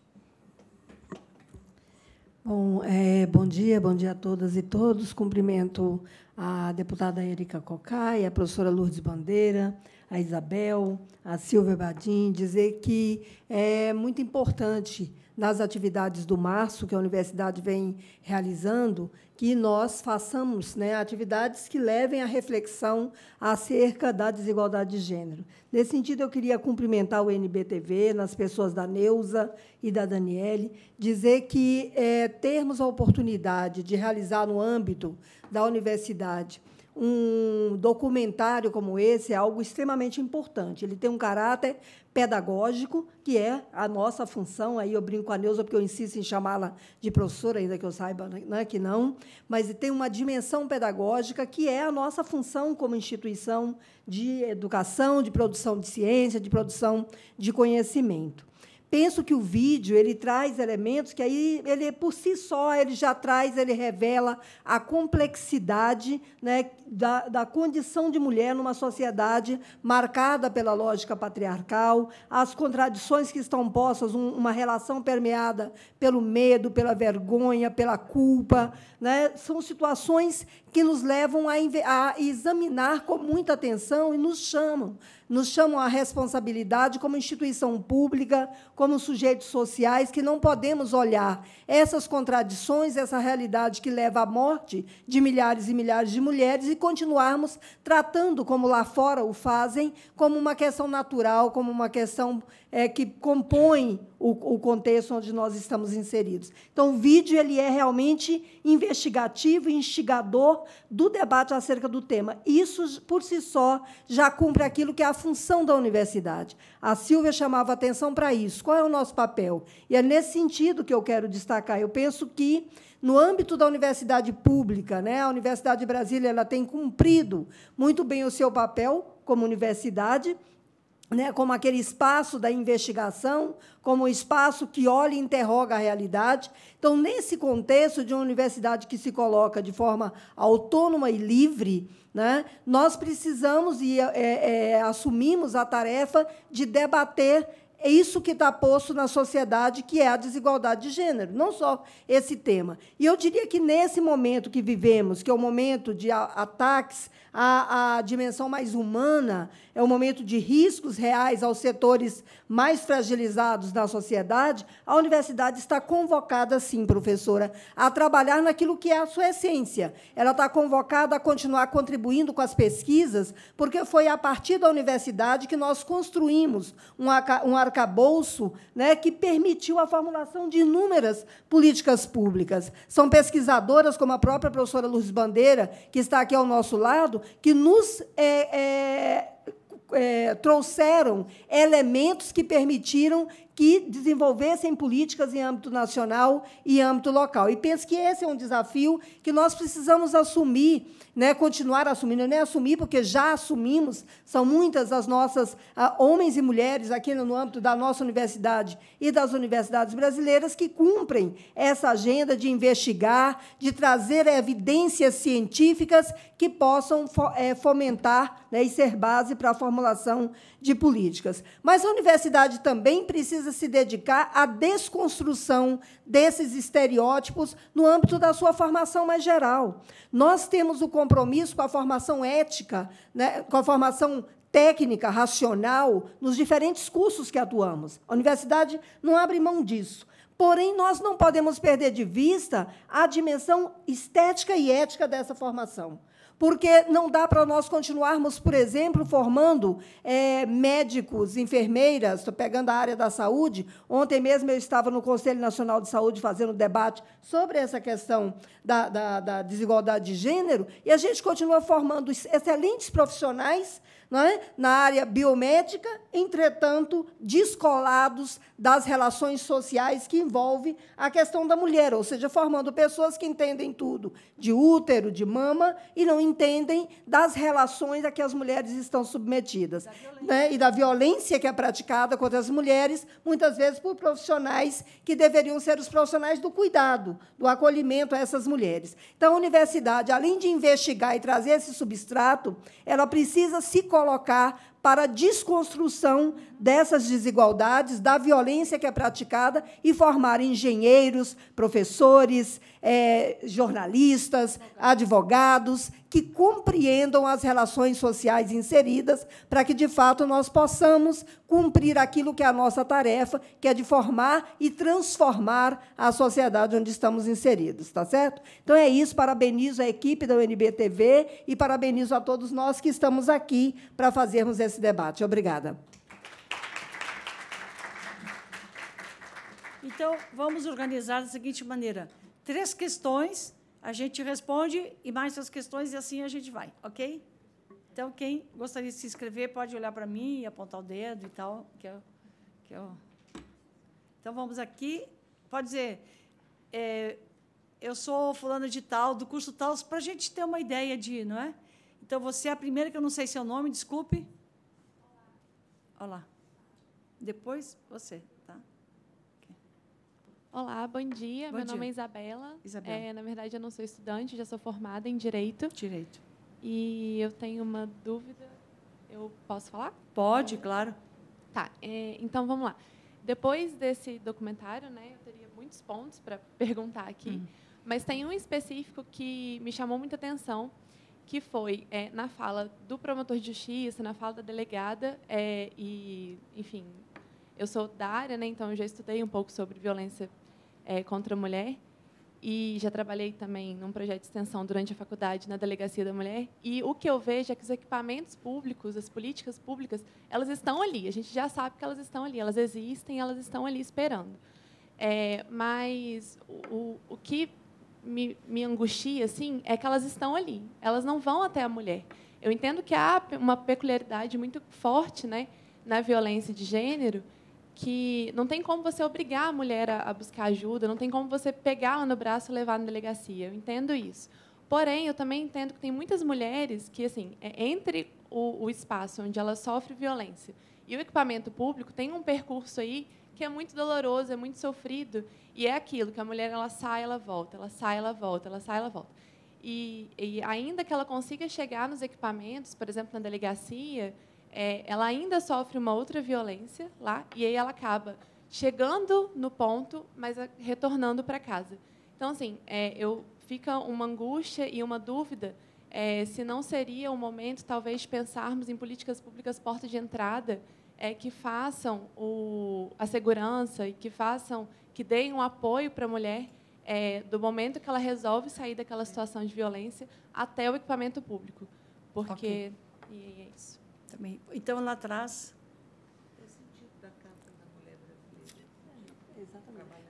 Bom, é, bom dia, bom dia a todas e todos. Cumprimento a deputada Erika Cocai, a professora Lourdes Bandeira, a Isabel, a Silvia Badim, dizer que é muito importante nas atividades do março que a universidade vem realizando, que nós façamos né, atividades que levem à reflexão acerca da desigualdade de gênero. Nesse sentido, eu queria cumprimentar o NBTV, nas pessoas da Neuza e da Daniele, dizer que é, termos a oportunidade de realizar no âmbito da universidade um documentário como esse é algo extremamente importante. Ele tem um caráter pedagógico, que é a nossa função. Aí eu brinco com a Neuza, porque eu insisto em chamá-la de professora, ainda que eu saiba né, né que não, mas tem uma dimensão pedagógica que é a nossa função como instituição de educação, de produção de ciência, de produção de conhecimento penso que o vídeo ele traz elementos que aí ele por si só ele já traz ele revela a complexidade né, da, da condição de mulher numa sociedade marcada pela lógica patriarcal as contradições que estão postas um, uma relação permeada pelo medo pela vergonha pela culpa né, são situações que nos levam a, a examinar com muita atenção e nos chamam nos chamam à responsabilidade como instituição pública, como sujeitos sociais, que não podemos olhar essas contradições, essa realidade que leva à morte de milhares e milhares de mulheres e continuarmos tratando, como lá fora o fazem, como uma questão natural, como uma questão é, que compõe o, o contexto onde nós estamos inseridos. Então, o vídeo ele é realmente investigativo instigador do debate acerca do tema. Isso, por si só, já cumpre aquilo que é a função da universidade. A Silvia chamava atenção para isso. Qual é o nosso papel? E é nesse sentido que eu quero destacar. Eu penso que no âmbito da universidade pública, né, a Universidade de Brasília ela tem cumprido muito bem o seu papel como universidade né, como aquele espaço da investigação, como o espaço que olha e interroga a realidade. Então, nesse contexto de uma universidade que se coloca de forma autônoma e livre, né, nós precisamos e é, é, assumimos a tarefa de debater é isso que está posto na sociedade, que é a desigualdade de gênero, não só esse tema. E eu diria que nesse momento que vivemos, que é o momento de ataques à, à dimensão mais humana, é o momento de riscos reais aos setores mais fragilizados da sociedade, a universidade está convocada, sim, professora, a trabalhar naquilo que é a sua essência. Ela está convocada a continuar contribuindo com as pesquisas, porque foi a partir da universidade que nós construímos um, um arcabouço né, que permitiu a formulação de inúmeras políticas públicas. São pesquisadoras, como a própria professora Luz Bandeira, que está aqui ao nosso lado, que nos é, é, é, trouxeram elementos que permitiram que desenvolvessem políticas em âmbito nacional e âmbito local. E penso que esse é um desafio que nós precisamos assumir né, continuar assumindo, é nem assumir, porque já assumimos, são muitas as nossas ah, homens e mulheres aqui no âmbito da nossa universidade e das universidades brasileiras que cumprem essa agenda de investigar, de trazer evidências científicas que possam é, fomentar né, e ser base para a formulação de políticas. Mas a universidade também precisa se dedicar à desconstrução desses estereótipos no âmbito da sua formação mais geral. Nós temos o compromisso com a formação ética, né, com a formação técnica, racional, nos diferentes cursos que atuamos. A universidade não abre mão disso. Porém, nós não podemos perder de vista a dimensão estética e ética dessa formação porque não dá para nós continuarmos, por exemplo, formando é, médicos, enfermeiras, estou pegando a área da saúde. Ontem mesmo eu estava no Conselho Nacional de Saúde fazendo debate sobre essa questão da, da, da desigualdade de gênero, e a gente continua formando excelentes profissionais né, na área biomédica, entretanto, descolados das relações sociais que envolve a questão da mulher, ou seja, formando pessoas que entendem tudo de útero, de mama, e não entendem das relações a que as mulheres estão submetidas da né? e da violência que é praticada contra as mulheres, muitas vezes por profissionais que deveriam ser os profissionais do cuidado, do acolhimento a essas mulheres. Então, a universidade, além de investigar e trazer esse substrato, ela precisa se colocar para desconstrução dessas desigualdades, da violência que é praticada e formar engenheiros, professores, eh, jornalistas, advogados que compreendam as relações sociais inseridas para que, de fato, nós possamos cumprir aquilo que é a nossa tarefa, que é de formar e transformar a sociedade onde estamos inseridos, está certo? Então é isso, parabenizo a equipe da UNBTV e parabenizo a todos nós que estamos aqui para fazermos esse debate. Obrigada. Então, vamos organizar da seguinte maneira: três questões, a gente responde, e mais as questões, e assim a gente vai, ok? Então, quem gostaria de se inscrever pode olhar para mim e apontar o dedo e tal. Que eu, que eu... Então, vamos aqui. Pode dizer, é, eu sou fulano de tal, do curso tal, para a gente ter uma ideia de, não é? Então, você é a primeira, que eu não sei seu nome, desculpe. Olá. Olá. Depois, você. Olá, bom dia. Bom Meu dia. nome é Isabela. Isabela. É, na verdade, eu não sou estudante, já sou formada em Direito. Direito. E eu tenho uma dúvida. Eu posso falar? Pode, claro. Tá, é, então vamos lá. Depois desse documentário, né, eu teria muitos pontos para (laughs) perguntar aqui, uhum. mas tem um específico que me chamou muita atenção, que foi é, na fala do promotor de justiça, na fala da delegada, é, e, enfim, eu sou da área, né, então eu já estudei um pouco sobre violência é, contra a mulher. E já trabalhei também num projeto de extensão durante a faculdade na Delegacia da Mulher. E o que eu vejo é que os equipamentos públicos, as políticas públicas, elas estão ali. A gente já sabe que elas estão ali, elas existem, elas estão ali esperando. É, mas o, o que me, me angustia assim, é que elas estão ali, elas não vão até a mulher. Eu entendo que há uma peculiaridade muito forte né, na violência de gênero, que não tem como você obrigar a mulher a, buscar ajuda, não tem como você pegar ela no braço e levar na delegacia. Eu entendo isso. Porém, eu também entendo que tem muitas mulheres que, assim, é entre o, o espaço onde ela sofre violência e o equipamento público, tem um percurso aí que é muito doloroso, é muito sofrido, e é aquilo que a mulher ela sai, ela volta, ela sai, ela volta, ela sai, ela volta. E, e ainda que ela consiga chegar nos equipamentos, por exemplo, na delegacia, é, ela ainda sofre uma outra violência lá e aí ela acaba chegando no ponto, mas retornando para casa. Então, assim, é, eu fica uma angústia e uma dúvida é, se não seria o momento, talvez, de pensarmos em políticas públicas porta de entrada é, que façam o, a segurança e que façam que deem um apoio para a mulher é, do momento que ela resolve sair daquela situação de violência até o equipamento público, porque okay. e é isso. Também. Então, lá atrás.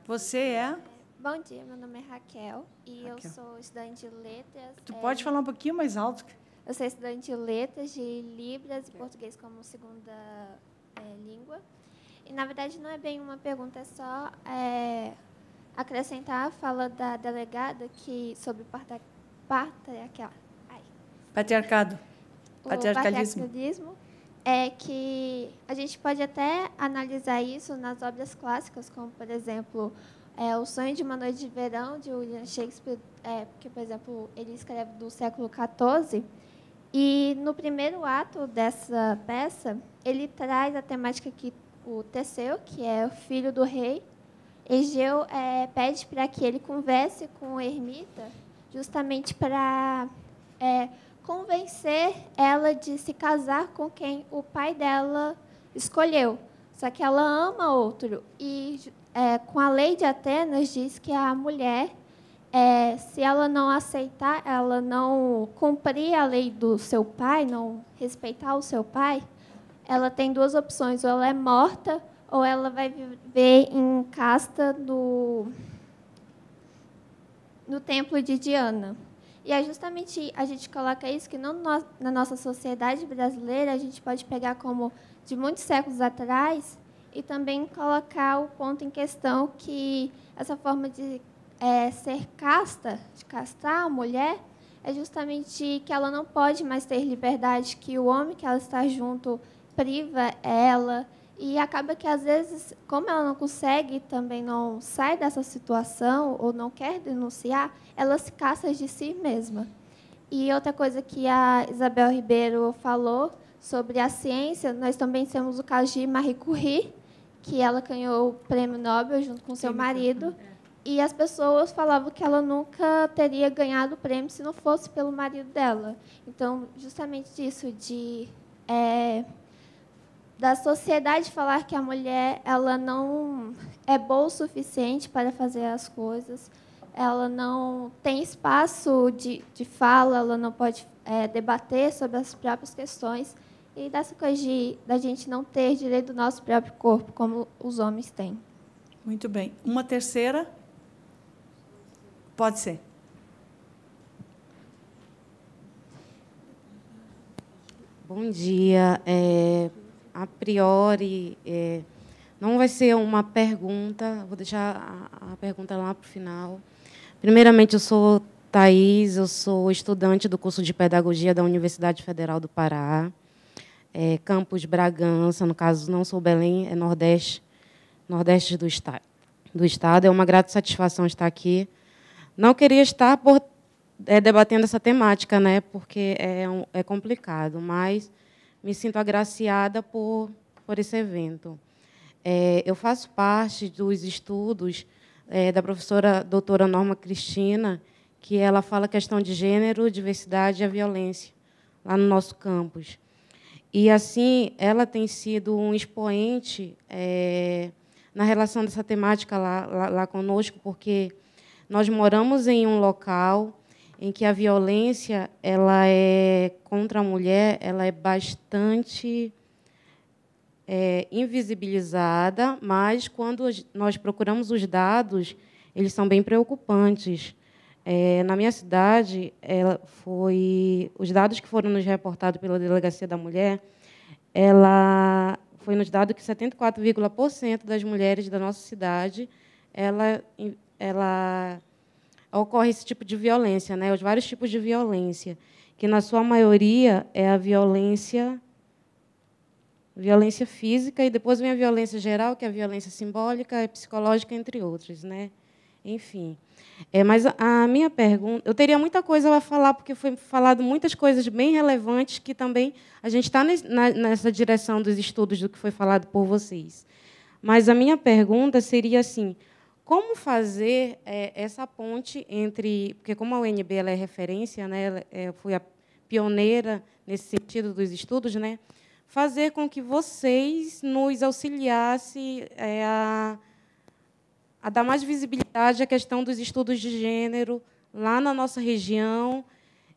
Você é? Bom dia, meu nome é Raquel e Raquel. eu sou estudante de letras. Tu é... pode falar um pouquinho mais alto? Eu sou estudante de letras, de Libras e português como segunda é, língua. E, na verdade, não é bem uma pergunta, é só é, acrescentar a fala da delegada que, sobre parta, parta, aquela, ai. patriarcado o patriarcalismo é que a gente pode até analisar isso nas obras clássicas, como, por exemplo, é, O Sonho de uma Noite de Verão, de William Shakespeare, é, por exemplo, ele escreve do século XIV. E no primeiro ato dessa peça, ele traz a temática que o Teseu, que é o filho do rei, Egeu é, pede para que ele converse com o ermita, justamente para é, convencer ela de se casar com quem o pai dela escolheu. Só que ela ama outro. E é, com a lei de Atenas, diz que a mulher, é, se ela não aceitar, ela não cumprir a lei do seu pai, não respeitar o seu pai, ela tem duas opções: ou ela é morta, ou ela vai viver em casta no no templo de Diana. E é justamente a gente coloca isso que no, na nossa sociedade brasileira a gente pode pegar como de muitos séculos atrás e também colocar o ponto em questão que essa forma de é, ser casta, de castar a mulher, é justamente que ela não pode mais ter liberdade, que o homem que ela está junto priva ela e acaba que, às vezes, como ela não consegue, também não sai dessa situação ou não quer denunciar, ela se caça de si mesma. E outra coisa que a Isabel Ribeiro falou sobre a ciência, nós também temos o caso de Marie Curie, que ela ganhou o prêmio Nobel junto com seu marido. E as pessoas falavam que ela nunca teria ganhado o prêmio se não fosse pelo marido dela. Então, justamente disso, de é, da sociedade falar que a mulher ela não é boa o suficiente para fazer as coisas, ela não tem espaço de, de fala, ela não pode é, debater sobre as próprias questões e dessa coisa de, da gente não ter direito do nosso próprio corpo como os homens têm. Muito bem. Uma terceira? Pode ser. Bom dia. É, a priori, é, não vai ser uma pergunta, vou deixar a, a pergunta lá para o final. Primeiramente, eu sou Thaís, eu sou estudante do curso de Pedagogia da Universidade Federal do Pará, é, campus Bragança, no caso, não sou Belém, é Nordeste, Nordeste do, esta do Estado. É uma grata satisfação estar aqui. Não queria estar por, é, debatendo essa temática, né, porque é, um, é complicado, mas me sinto agraciada por, por esse evento. É, eu faço parte dos estudos é, da professora doutora Norma Cristina, que ela fala questão de gênero, diversidade e a violência lá no nosso campus. E, assim, ela tem sido um expoente é, na relação dessa temática lá, lá, lá conosco, porque nós moramos em um local em que a violência ela é contra a mulher, ela é bastante é, invisibilizada, mas quando nós procuramos os dados, eles são bem preocupantes. É, na minha cidade, ela foi os dados que foram nos reportados pela delegacia da mulher, ela foi nos dado que 74,% das mulheres da nossa cidade ela ela ocorre esse tipo de violência, né? Os vários tipos de violência, que na sua maioria é a violência violência física e depois vem a violência geral, que é a violência simbólica e psicológica, entre outros, né? Enfim. É, mas a minha pergunta, eu teria muita coisa a falar porque foi falado muitas coisas bem relevantes que também a gente está nessa direção dos estudos do que foi falado por vocês. Mas a minha pergunta seria assim: como fazer é, essa ponte entre. Porque, como a UNB ela é referência, né, é, eu fui a pioneira nesse sentido dos estudos, né, fazer com que vocês nos auxiliassem é, a, a dar mais visibilidade à questão dos estudos de gênero lá na nossa região.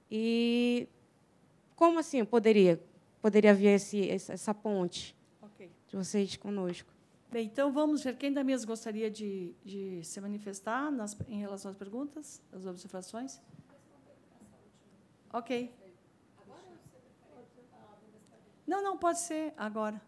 E como assim poderia, poderia haver esse, essa ponte okay. de vocês conosco? Bem, então vamos ver quem da mesa gostaria de, de se manifestar nas, em relação às perguntas, às observações. Ok. Não, não, pode ser agora.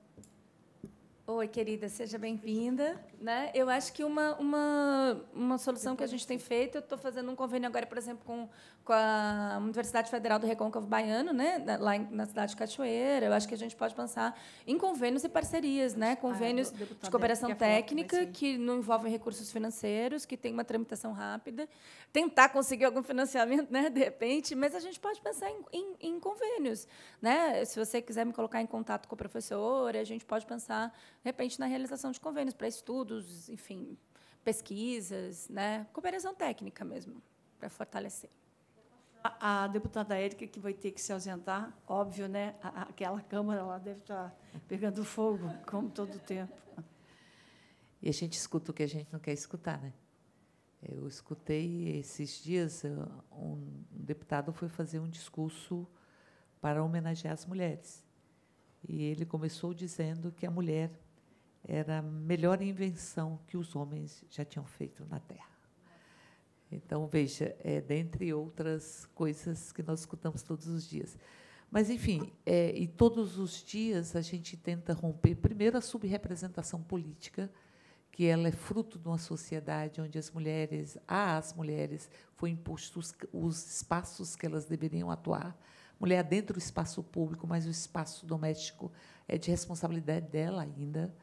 Oi, querida, seja bem-vinda. Né? Eu acho que uma, uma, uma solução que a gente tem feito, eu estou fazendo um convênio agora, por exemplo, com, com a Universidade Federal do Recôncavo Baiano, né? lá em, na cidade de Cachoeira. Eu acho que a gente pode pensar em convênios e parcerias, né? Ah, convênios ah, de cooperação é técnica que não envolvem recursos financeiros, que tem uma tramitação rápida. Tentar conseguir algum financiamento, né? de repente, mas a gente pode pensar em, em, em convênios. Né? Se você quiser me colocar em contato com a professora, a gente pode pensar, de repente, na realização de convênios para estudos estudos, enfim, pesquisas, né? cooperação técnica mesmo, para fortalecer. A, a, deputada Érica, que vai ter que se ausentar, óbvio, né? A, aquela Câmara lá deve estar tá pegando fogo, como todo tempo. E a gente escuta o que a gente não quer escutar, né? Eu escutei esses dias eh, um deputado foi fazer um discurso para homenagear as mulheres. E ele começou dizendo que a mulher era a melhor invenção que os homens já tinham feito na Terra. Então, veja, é, dentre outras coisas que nós escutamos todos os dias. Mas, enfim, é, e todos os dias a gente tenta romper, primeiro, a subrepresentação política, que ela é fruto de uma sociedade onde as mulheres, às mulheres, foi impostos os espaços que elas deveriam atuar. Mulher dentro do espaço público, mas o espaço doméstico é de responsabilidade dela ainda.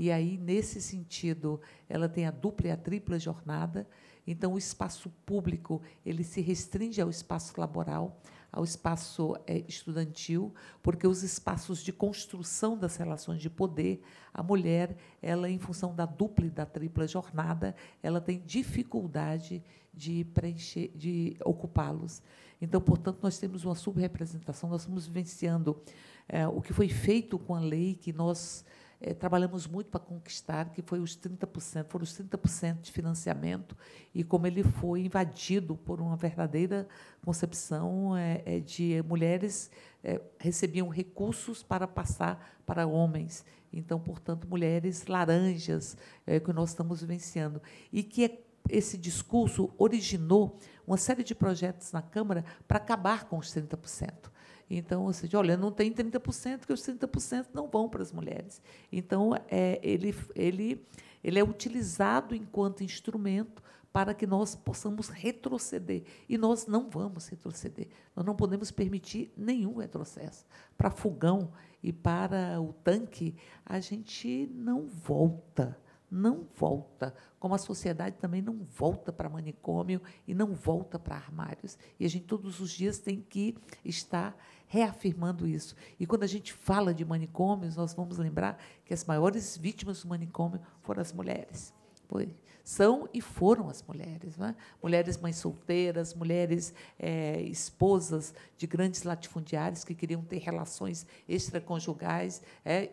E aí, nesse sentido, ela tem a dupla e a tripla jornada. Então, o espaço público ele se restringe ao espaço laboral, ao espaço é, estudantil, porque os espaços de construção das relações de poder, a mulher, ela em função da dupla e da tripla jornada, ela tem dificuldade de preencher, de ocupá-los. Então, portanto, nós temos uma subrepresentação, nós estamos vivenciando é, o que foi feito com a lei que nós é, trabalhamos muito para conquistar, que foi os 30%, foram os 30% de financiamento, e como ele foi invadido por uma verdadeira concepção é, de mulheres é, recebiam recursos para passar para homens. Então, portanto, mulheres laranjas que nós estamos vivenciando. E que é, esse discurso originou uma série de projetos na Câmara para acabar com os 30%. Então, ou seja, olha, não tem 30%, que os 30% não vão para as mulheres. Então, é, ele, ele, ele é utilizado enquanto instrumento para que nós possamos retroceder. E nós não vamos retroceder. Nós não podemos permitir nenhum retrocesso. Para fogão e para o tanque, a gente não volta não volta, como a sociedade também não volta para manicômio e não volta para armários. E a gente todos os dias tem que estar reafirmando isso. E quando a gente fala de manicômios, nós vamos lembrar que as maiores vítimas do manicômio foram as mulheres. Foi. São e foram as mulheres. Né? Mulheres mães solteiras, mulheres é, esposas de grandes latifundiários que queriam ter relações extraconjugais, é,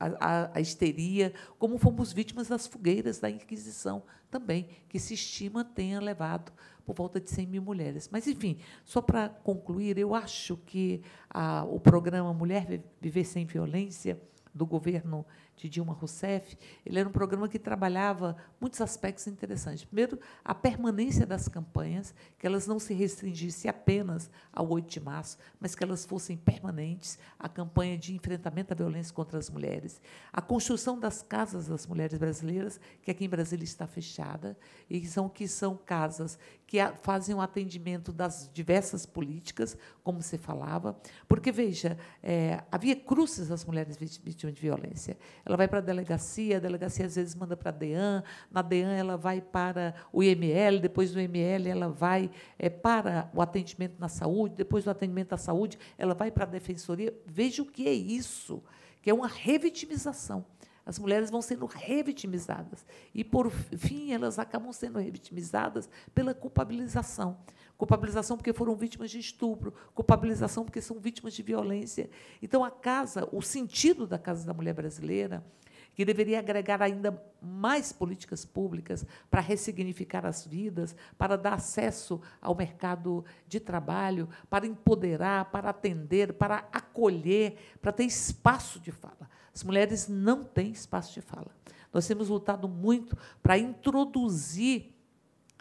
a, a, histeria, como fomos vítimas das fogueiras da Inquisição também, que se estima tenha levado por volta de 100 mil mulheres. Mas, enfim, só para concluir, eu acho que a, o programa Mulher Viver Sem Violência, do governo de Dilma Rousseff, ele era um programa que trabalhava muitos aspectos interessantes. Primeiro, a permanência das campanhas, que elas não se restringissem apenas ao 8 de março, mas que elas fossem permanentes, a campanha de enfrentamento à violência contra as mulheres, a construção das casas das mulheres brasileiras, que aqui em Brasília está fechada, e que são, que são casas que fazem o um atendimento das diversas políticas, como se falava, porque, veja, é, havia cruzes das mulheres vítimas de violência ela vai para a delegacia, a delegacia às vezes manda para a DEAN, na DEAN ela vai para o IML, depois do IML ela vai é, para o atendimento na saúde, depois do atendimento à saúde ela vai para a defensoria. Veja o que é isso, que é uma revitimização. As mulheres vão sendo revitimizadas. E, por fim, elas acabam sendo revitimizadas pela culpabilização culpabilização porque foram vítimas de estupro, culpabilização porque são vítimas de violência. Então, a casa, o sentido da Casa da Mulher Brasileira, que deveria agregar ainda mais políticas públicas para ressignificar as vidas, para dar acesso ao mercado de trabalho, para empoderar, para atender, para acolher, para ter espaço de fala. As mulheres não têm espaço de fala. Nós temos lutado muito para introduzir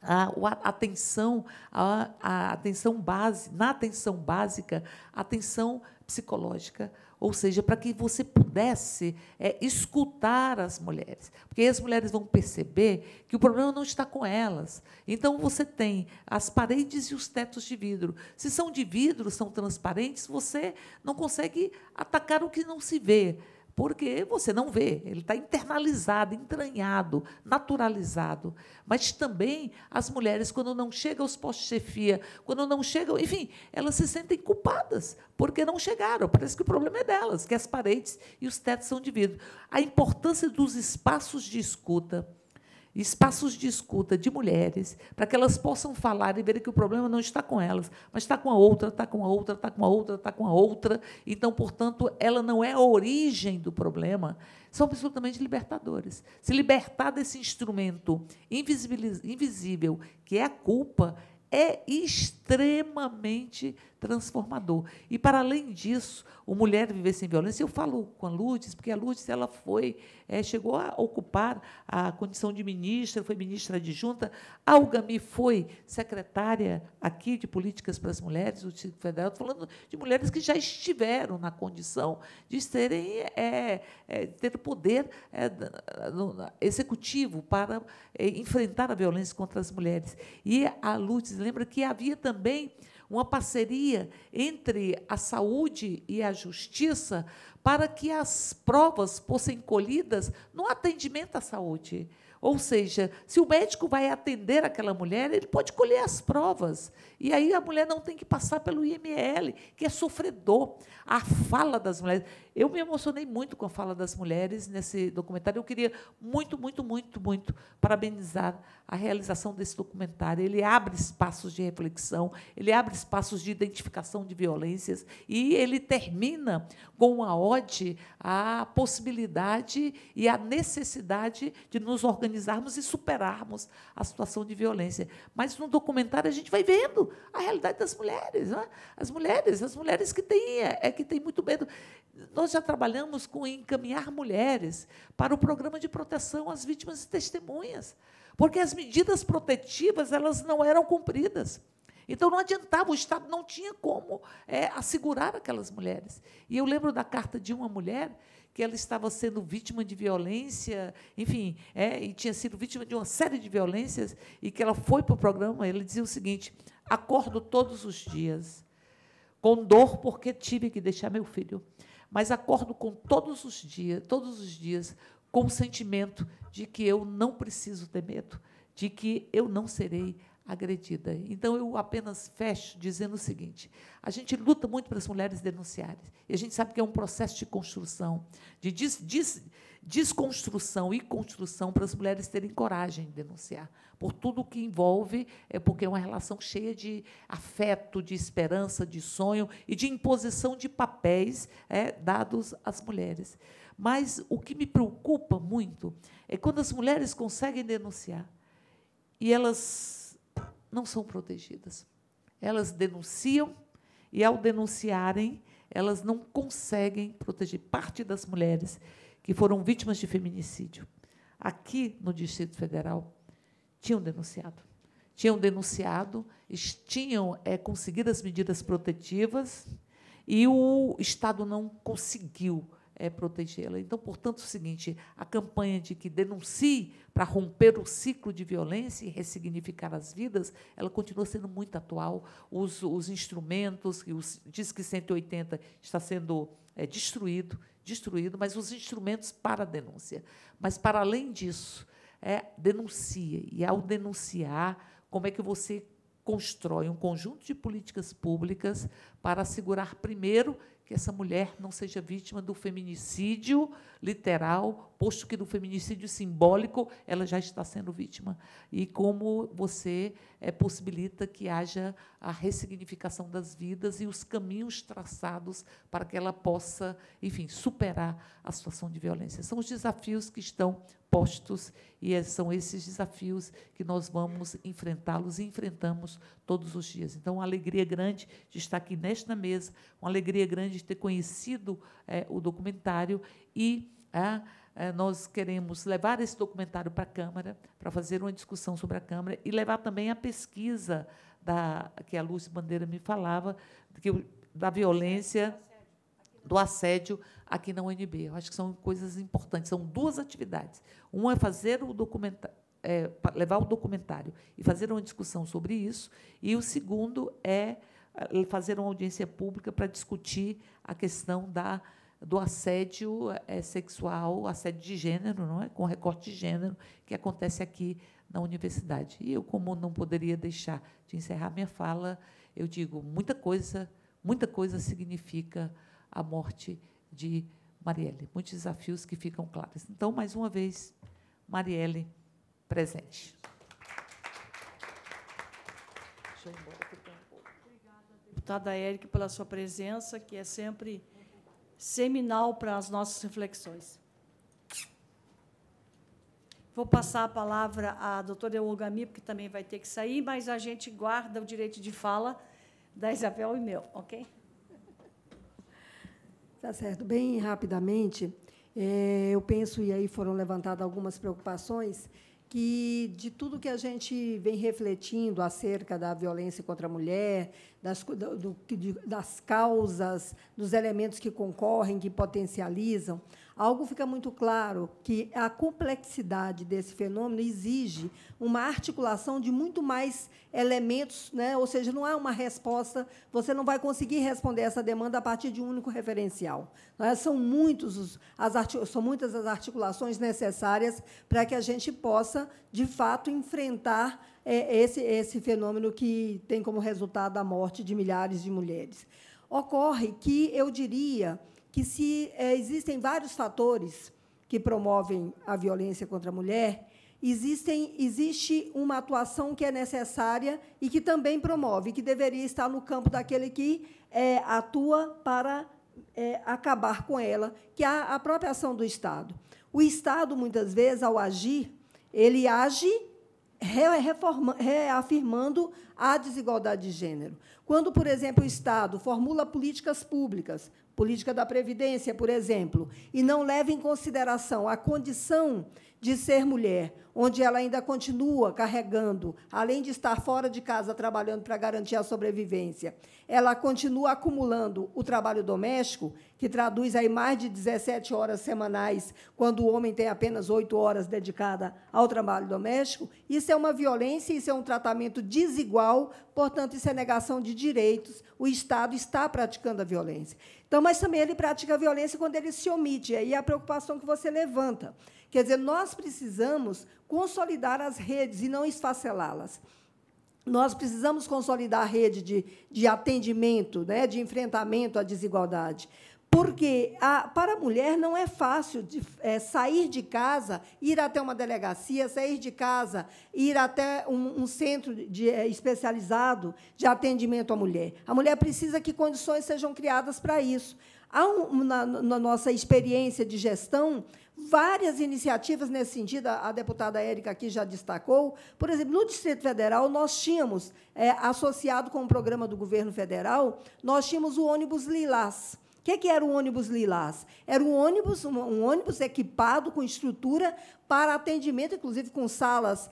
a, a atenção, a, a atenção base, na atenção básica, atenção psicológica, ou seja, para que você pudesse é, escutar as mulheres, porque as mulheres vão perceber que o problema não está com elas. Então você tem as paredes e os tetos de vidro. Se são de vidro, são transparentes, você não consegue atacar o que não se vê porque você não vê, ele está internalizado, entranhado, naturalizado. Mas também as mulheres, quando não chegam aos postos de chefia, quando não chegam, enfim, elas se sentem culpadas porque não chegaram. Parece que o problema é delas, que as paredes e os tetos são divididos. A importância dos espaços de escuta espaços de escuta de mulheres, para que elas possam falar e ver que o problema não está com elas, mas está com a outra, está com a outra, está com a outra, está com a outra. Então, portanto, ela não é a origem do problema. São absolutamente libertadores. Se libertar desse instrumento invisível, que é a culpa, é extremamente transformador. E, para além disso, o Mulher Viver Sem Violência, eu falo com a Lourdes, porque a Lourdes ela foi, é, chegou a ocupar a condição de ministra, foi ministra adjunta, a Algami foi secretária aqui de Políticas para as Mulheres, do Distrito Federal, Estou falando de mulheres que já estiveram na condição de serem, é, é, ter o poder executivo para enfrentar a violência contra as mulheres. E a Lourdes lembra que havia também uma parceria entre a saúde e a justiça para que as provas fossem colhidas no atendimento à saúde. Ou seja, se o médico vai atender aquela mulher, ele pode colher as provas. E aí a mulher não tem que passar pelo IML, que é sofredor. A fala das mulheres. Eu me emocionei muito com a fala das mulheres nesse documentário. Eu queria muito, muito, muito, muito parabenizar a realização desse documentário. Ele abre espaços de reflexão, ele abre espaços de identificação de violências e ele termina com uma hora a possibilidade e a necessidade de nos organizarmos e superarmos a situação de violência. Mas no documentário a gente vai vendo a realidade das mulheres, né? as mulheres, as mulheres que têm é, é que têm muito medo. Nós já trabalhamos com encaminhar mulheres para o programa de proteção às vítimas e testemunhas, porque as medidas protetivas elas não eram cumpridas. Então não adiantava, o Estado não tinha como é, assegurar aquelas mulheres. E eu lembro da carta de uma mulher que ela estava sendo vítima de violência, enfim, é, e tinha sido vítima de uma série de violências, e que ela foi para o programa, ele dizia o seguinte: acordo todos os dias, com dor porque tive que deixar meu filho, mas acordo com todos os dias, todos os dias, com o sentimento de que eu não preciso ter medo, de que eu não serei agredida. Então, eu apenas fecho dizendo o seguinte: a gente luta muito para as mulheres denunciarem, e a gente sabe que é um processo de construção, de des, des, desconstrução e construção para as mulheres terem coragem de denunciar, por tudo o que envolve, é porque é uma relação cheia de afeto, de esperança, de sonho e de imposição de papéis é, dados às mulheres. Mas o que me preocupa muito é quando as mulheres conseguem denunciar e elas não são protegidas. Elas denunciam e, ao denunciarem, elas não conseguem proteger parte das mulheres que foram vítimas de feminicídio. Aqui no Distrito Federal, tinham denunciado. Tinham denunciado, tinham é, conseguido as medidas protetivas e o Estado não conseguiu é, protegê-la. Então, portanto, é o seguinte: a campanha de que denuncie para romper o ciclo de violência e ressignificar as vidas, ela continua sendo muito atual. Os, os instrumentos, os, diz que 180 está sendo é, destruído, destruído, mas os instrumentos para a denúncia. Mas, para além disso, é, denuncia E, ao denunciar, como é que você constrói um conjunto de políticas públicas para assegurar, primeiro, que essa mulher não seja vítima do feminicídio literal, posto que do feminicídio simbólico ela já está sendo vítima. E como você é, possibilita que haja a ressignificação das vidas e os caminhos traçados para que ela possa, enfim, superar a situação de violência. São os desafios que estão postos e é, são esses desafios que nós vamos enfrentá-los e enfrentamos todos os dias. Então, uma alegria grande de estar aqui nesta mesa, uma alegria grande de ter conhecido é, o documentário e é, é, nós queremos levar esse documentário para a Câmara, para fazer uma discussão sobre a Câmara e levar também a pesquisa da, que a Lúcia Bandeira me falava, que, da violência, do assédio aqui na UNB. Eu acho que são coisas importantes, são duas atividades. Uma é fazer o documentário, é, levar o documentário e fazer uma discussão sobre isso, e o segundo é, é fazer uma audiência pública para discutir a questão da do assédio é, sexual, assédio de gênero, não é, com recorte de gênero que acontece aqui na universidade. E eu, como não poderia deixar de encerrar minha fala, eu digo muita coisa, muita coisa significa a morte de Marielle. Muitos desafios que ficam claros. Então, mais uma vez, Marielle presente. Obrigada, deputada Érica pela sua presença, que é sempre seminal para as nossas reflexões. Vou passar a palavra à doutora Eulgami, porque também vai ter que sair, mas a gente guarda o direito de fala da Isabel e meu, ok? Tá certo. Bem rapidamente, é, eu penso, e aí foram levantadas algumas preocupações, que de tudo que a gente vem refletindo acerca da violência contra a mulher, das, do, do, das causas, dos elementos que concorrem, que potencializam, algo fica muito claro que a complexidade desse fenômeno exige uma articulação de muito mais elementos, né? ou seja, não há uma resposta, você não vai conseguir responder essa demanda a partir de um único referencial. É? São, muitos os, as são muitas as articulações necessárias para que a gente possa, de fato, enfrentar é, é, esse, é esse fenômeno que tem como resultado a morte de milhares de mulheres. Ocorre que eu diria que se é, existem vários fatores que promovem a violência contra a mulher, existem, existe uma atuação que é necessária e que também promove, que deveria estar no campo daquele que é, atua para é, acabar com ela, que é a própria ação do Estado. O Estado, muitas vezes, ao agir, ele age reafirmando a desigualdade de gênero. Quando, por exemplo, o Estado formula políticas públicas, política da previdência, por exemplo, e não leva em consideração a condição de ser mulher, onde ela ainda continua carregando, além de estar fora de casa trabalhando para garantir a sobrevivência, ela continua acumulando o trabalho doméstico, que traduz aí mais de 17 horas semanais, quando o homem tem apenas 8 horas dedicada ao trabalho doméstico, isso é uma violência, isso é um tratamento desigual, portanto, isso é negação de direitos. O Estado está praticando a violência. Então, mas também ele pratica a violência quando ele se omite, aí é a preocupação que você levanta. Quer dizer, nós precisamos consolidar as redes e não esfacelá-las. Nós precisamos consolidar a rede de, de atendimento, né, de enfrentamento à desigualdade. Porque a, para a mulher não é fácil de, é, sair de casa, ir até uma delegacia, sair de casa, ir até um, um centro de, é, especializado de atendimento à mulher. A mulher precisa que condições sejam criadas para isso. Há um, na, na nossa experiência de gestão, várias iniciativas nesse sentido, a deputada Érica aqui já destacou. Por exemplo, no Distrito Federal, nós tínhamos, é, associado com o programa do governo federal, nós tínhamos o ônibus Lilás. O que, que era o ônibus Lilás? Era um ônibus, um, um ônibus equipado com estrutura para atendimento, inclusive com salas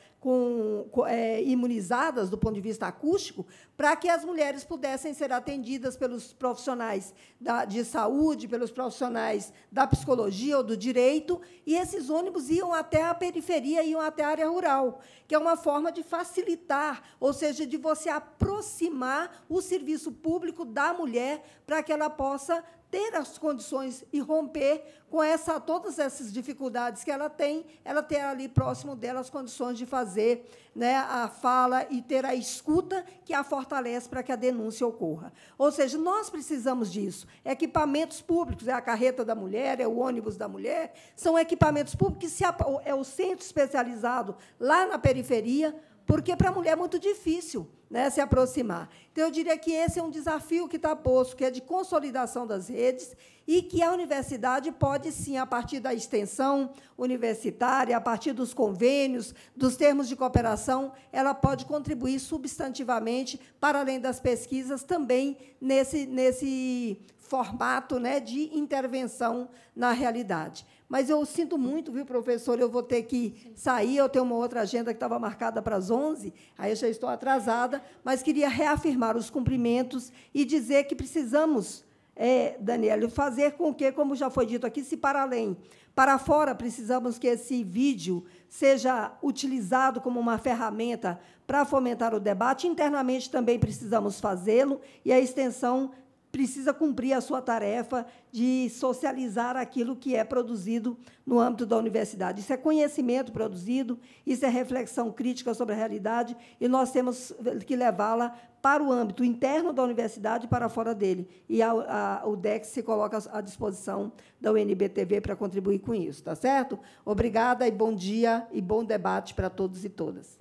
com, é, imunizadas do ponto de vista acústico, para que as mulheres pudessem ser atendidas pelos profissionais da, de saúde, pelos profissionais da psicologia ou do direito, e esses ônibus iam até a periferia, iam até a área rural, que é uma forma de facilitar, ou seja, de você aproximar o serviço público da mulher para que ela possa ter as condições e romper com essa, todas essas dificuldades que ela tem, ela ter ali próximo dela as condições de fazer né, a fala e ter a escuta que a fortalece para que a denúncia ocorra. Ou seja, nós precisamos disso. Equipamentos públicos, é a carreta da mulher, é o ônibus da mulher, são equipamentos públicos que se, é o centro especializado lá na periferia, porque para a mulher é muito difícil né, se aproximar. Então, eu diria que esse é um desafio que está posto, que é de consolidação das redes, e que a universidade pode, sim, a partir da extensão universitária, a partir dos convênios, dos termos de cooperação, ela pode contribuir substantivamente, para além das pesquisas, também nesse, nesse formato né, de intervenção na realidade. Mas eu sinto muito, viu, professor? Eu vou ter que sair, eu tenho uma outra agenda que estava marcada para as 11, aí eu já estou atrasada mas queria reafirmar os cumprimentos e dizer que precisamos, é, Daniel, fazer com que, como já foi dito aqui, se para além. Para fora, precisamos que esse vídeo seja utilizado como uma ferramenta para fomentar o debate. Internamente também precisamos fazê-lo e a extensão precisa cumprir a sua tarefa de socializar aquilo que é produzido no âmbito da universidade. Isso é conhecimento produzido, isso é reflexão crítica sobre a realidade, e nós temos que levá-la para o âmbito interno da universidade e para fora dele. E a, a, o DEC se coloca à disposição da UNBTV para contribuir com isso, está certo? Obrigada e bom dia e bom debate para todos e todas.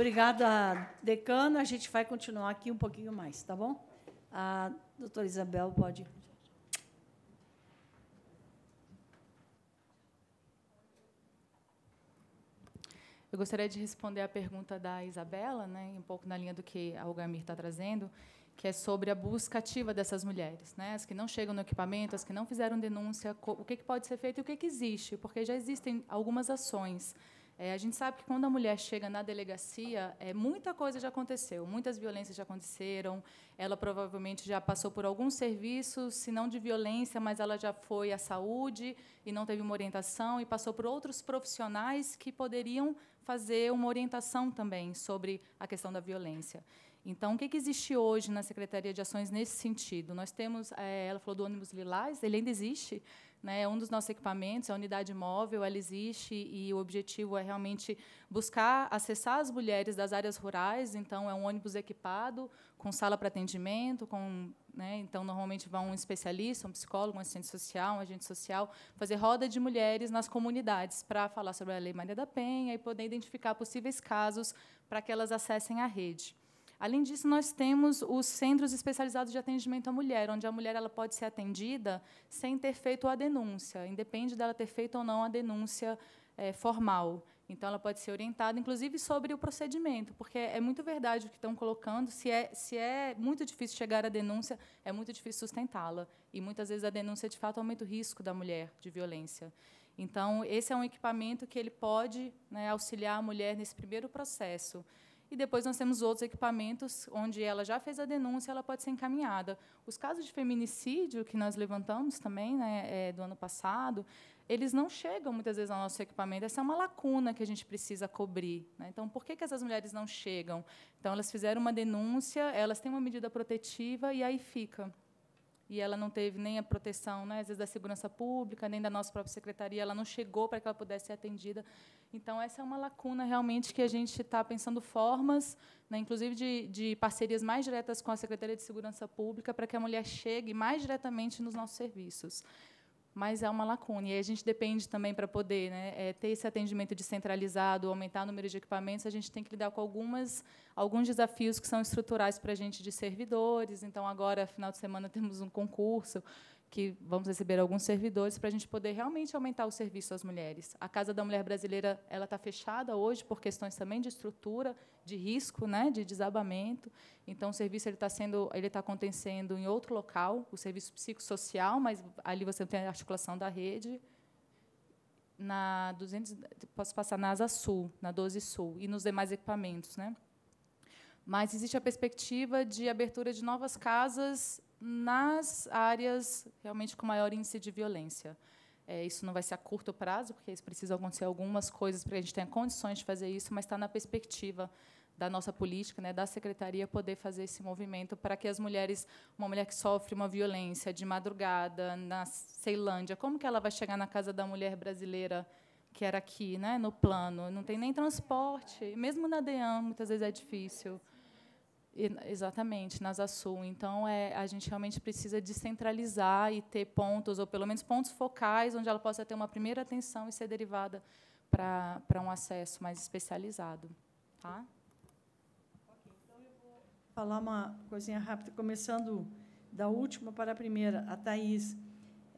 Obrigada, decano. A gente vai continuar aqui um pouquinho mais, tá bom? A doutora Isabel pode. Eu gostaria de responder à pergunta da Isabela, né, um pouco na linha do que a Algamir está trazendo, que é sobre a busca ativa dessas mulheres, né, as que não chegam no equipamento, as que não fizeram denúncia, o que, que pode ser feito e o que, que existe, porque já existem algumas ações é, a gente sabe que quando a mulher chega na delegacia, é, muita coisa já aconteceu, muitas violências já aconteceram. Ela provavelmente já passou por algum serviço, se não de violência, mas ela já foi à saúde e não teve uma orientação e passou por outros profissionais que poderiam fazer uma orientação também sobre a questão da violência. Então, o que, que existe hoje na Secretaria de Ações nesse sentido? Nós temos, é, ela falou do ônibus lilás, ele ainda existe. Né? É um dos nossos equipamentos, é a unidade móvel, ela existe e o objetivo é realmente buscar acessar as mulheres das áreas rurais. Então, é um ônibus equipado com sala para atendimento, com né? Então, normalmente vão um especialista, um psicólogo, um assistente social, um agente social, fazer roda de mulheres nas comunidades para falar sobre a Lei Maria da Penha e poder identificar possíveis casos para que elas acessem a rede. Além disso, nós temos os centros especializados de atendimento à mulher, onde a mulher ela pode ser atendida sem ter feito a denúncia, independe dela ter feito ou não a denúncia é, formal. Então, ela pode ser orientada, inclusive, sobre o procedimento, porque é muito verdade o que estão colocando. Se é, se é muito difícil chegar à denúncia, é muito difícil sustentá-la. E muitas vezes a denúncia, de fato, aumenta o risco da mulher de violência. Então, esse é um equipamento que ele pode né, auxiliar a mulher nesse primeiro processo. E depois nós temos outros equipamentos onde ela já fez a denúncia, ela pode ser encaminhada. Os casos de feminicídio que nós levantamos também, né, é, do ano passado, eles não chegam muitas vezes ao nosso equipamento. Essa é uma lacuna que a gente precisa cobrir. Né? Então, por que, que essas mulheres não chegam? Então, elas fizeram uma denúncia, elas têm uma medida protetiva e aí fica e ela não teve nem a proteção, né, às vezes, da segurança pública, nem da nossa própria secretaria, ela não chegou para que ela pudesse ser atendida. Então, essa é uma lacuna realmente que a gente está pensando formas, né, inclusive de, de, parcerias mais diretas com a Secretaria de Segurança Pública, para que a mulher chegue mais diretamente nos nossos serviços mas é uma lacuna. E a gente depende também para poder né, é, ter esse atendimento descentralizado, aumentar o número de equipamentos, a gente tem que lidar com algumas, alguns desafios que são estruturais para a gente de servidores. Então, agora, final de semana, (laughs) temos um concurso que vamos receber alguns servidores para a gente poder realmente aumentar o serviço às mulheres. A Casa da Mulher Brasileira ela está fechada hoje por questões também de estrutura, de risco, né, de desabamento. Então, o serviço ele está sendo, ele está acontecendo em outro local, o serviço psicossocial, mas ali você tem a articulação da rede. Na 200, posso passar na Asa Sul, na 12 Sul e nos demais equipamentos, né? Mas existe a perspectiva de abertura de novas casas nas áreas realmente com maior índice de violência. É, isso não vai ser a curto prazo, porque precisam acontecer algumas coisas para que a gente tenha condições de fazer isso, mas está na perspectiva da nossa política, né, da secretaria poder fazer esse movimento para que as mulheres, uma mulher que sofre uma violência de madrugada na Ceilândia, como que ela vai chegar na casa da mulher brasileira que era aqui, né, no plano? Não tem nem transporte, mesmo na DEAN muitas vezes é difícil. Exatamente, nas sul Então, é, a gente realmente precisa descentralizar e ter pontos, ou pelo menos pontos focais, onde ela possa ter uma primeira atenção e ser derivada para um acesso mais especializado. Tá? então eu vou falar uma coisinha rápida, começando da última para a primeira. A Thais,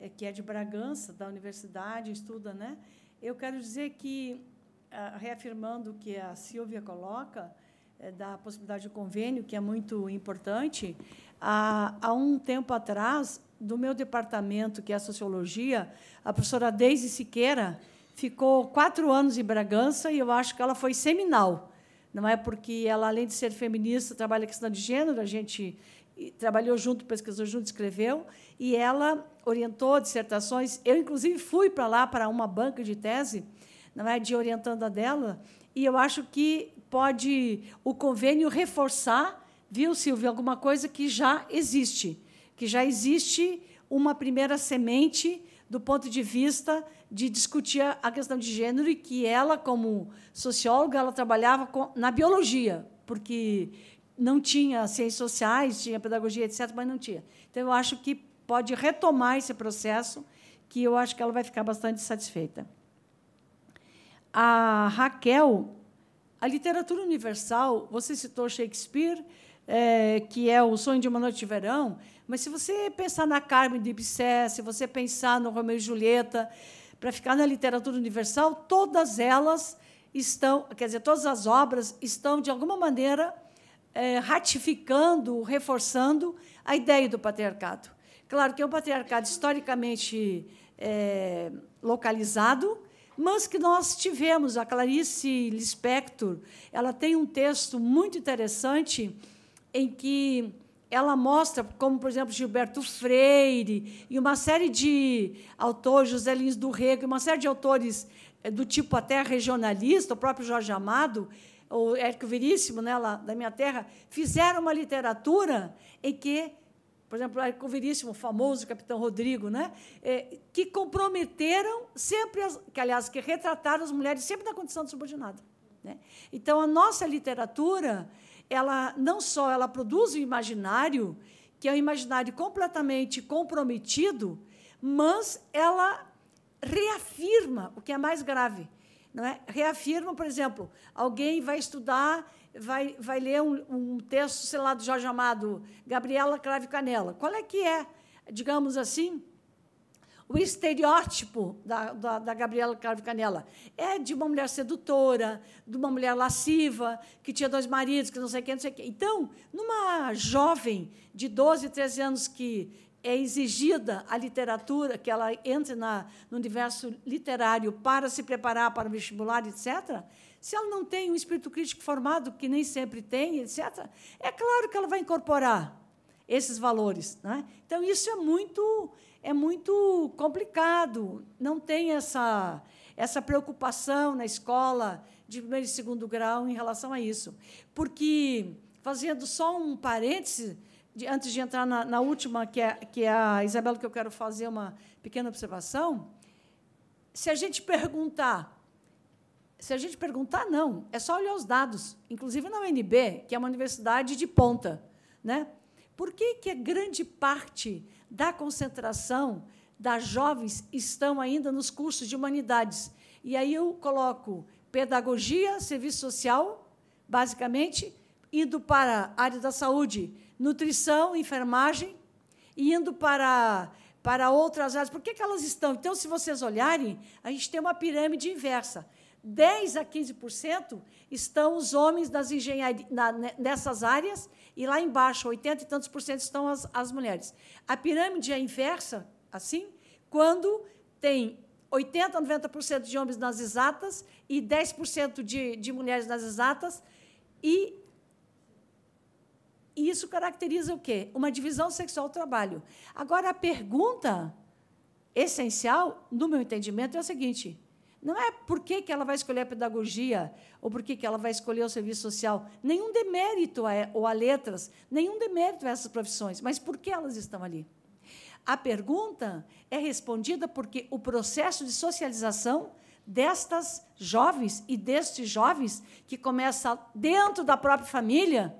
é, que é de Bragança, da universidade, estuda, né? Eu quero dizer que, ah, reafirmando o que a Silvia coloca, eh, da possibilidade de convênio, que é muito importante, há, há um tempo atrás, do meu departamento, que é a Sociologia, a professora Deise Siqueira ficou quatro anos em Bragança e eu acho que ela foi seminal. Não é porque ela, além de ser feminista, trabalha a questão de gênero, a gente trabalhou junto, pesquisou junto, escreveu, e ela orientou dissertações. Eu, inclusive, fui para lá, para uma banca de tese, não é, de a dela, e eu acho que pode o convênio reforçar, viu, Silvio, alguma coisa que já existe, que já existe uma primeira semente do ponto de vista de discutir a questão de gênero e que ela, como socióloga, ela trabalhava com, na biologia, porque não tinha ciências sociais, tinha pedagogia, etc., mas não tinha. Então, eu acho que pode retomar esse processo, que eu acho que ela vai ficar bastante satisfeita. A Raquel a literatura universal, você citou Shakespeare, é, que é O Sonho de uma Noite de Verão, mas se você pensar na Carmen de Ibsé, se você pensar no Romeu e Julieta, para ficar na literatura universal, todas elas estão, quer dizer, todas as obras estão, de alguma maneira, é, ratificando, reforçando a ideia do patriarcado. Claro que é um patriarcado historicamente é, localizado, mas que nós tivemos. A Clarice Lispector ela tem um texto muito interessante em que ela mostra, como, por exemplo, Gilberto Freire e uma série de autores, José Lins do Rego, uma série de autores é, do tipo até regionalista, o próprio Jorge Amado, o Érico Veríssimo, né, lá, da minha terra, fizeram uma literatura em que por exemplo, é o conviríssimo, famoso capitão Rodrigo, né? É, que comprometeram sempre, as, que aliás, que retrataram as mulheres sempre na condição de subordinada. Né? Então, a nossa literatura, ela não só ela produz o imaginário, que é um imaginário completamente comprometido, mas ela reafirma o que é mais grave. Não é? Reafirma, por exemplo, alguém vai estudar vai, vai ler um, um texto, sei lá, do Jorge Amado, Gabriela Crave Canela. Qual é que é, digamos assim, o estereótipo da, da, da Gabriela Crave Canela? É de uma mulher sedutora, de uma mulher lasciva, que tinha dois maridos, que não sei quem, não sei quem. Então, numa jovem de 12, 13 anos que é exigida a literatura, que ela entre na, no universo literário para se preparar para o vestibular, etc., se ela não tem um espírito crítico formado, que nem sempre tem, etc., é claro que ela vai incorporar esses valores. Né? Então, isso é muito, é muito complicado. Não tem essa, essa preocupação na escola de primeiro e segundo grau em relação a isso. Porque, fazendo só um parêntese, de, antes de entrar na, na, última, que é, que é a Isabela, que eu quero fazer uma pequena observação, se a gente perguntar se a gente perguntar, não. É só olhar os dados. Inclusive na UNB, que é uma universidade de ponta. Né? Por que, que a é grande parte da concentração das jovens estão ainda nos cursos de humanidades? E aí eu coloco pedagogia, serviço social, basicamente, indo para a área da saúde, nutrição, enfermagem, e indo para, para outras áreas. Por que, que elas estão? Então, se vocês olharem, a gente tem uma pirâmide inversa. 10 a 15% estão os homens das na, nessas áreas, e lá embaixo, 80 e tantos por cento, estão as, as mulheres. A pirâmide é inversa, assim, quando tem 80 a 90% de homens nas exatas e 10% de, de mulheres nas exatas, e isso caracteriza o quê? Uma divisão sexual do trabalho. Agora, a pergunta essencial, no meu entendimento, é a seguinte: não é por que, que ela vai escolher a pedagogia ou por que, que ela vai escolher o serviço social. Nenhum demérito a, ou a letras, nenhum demérito a essas profissões, mas por que elas estão ali? A pergunta é respondida porque o processo de socialização destas jovens e destes jovens, que começa dentro da própria família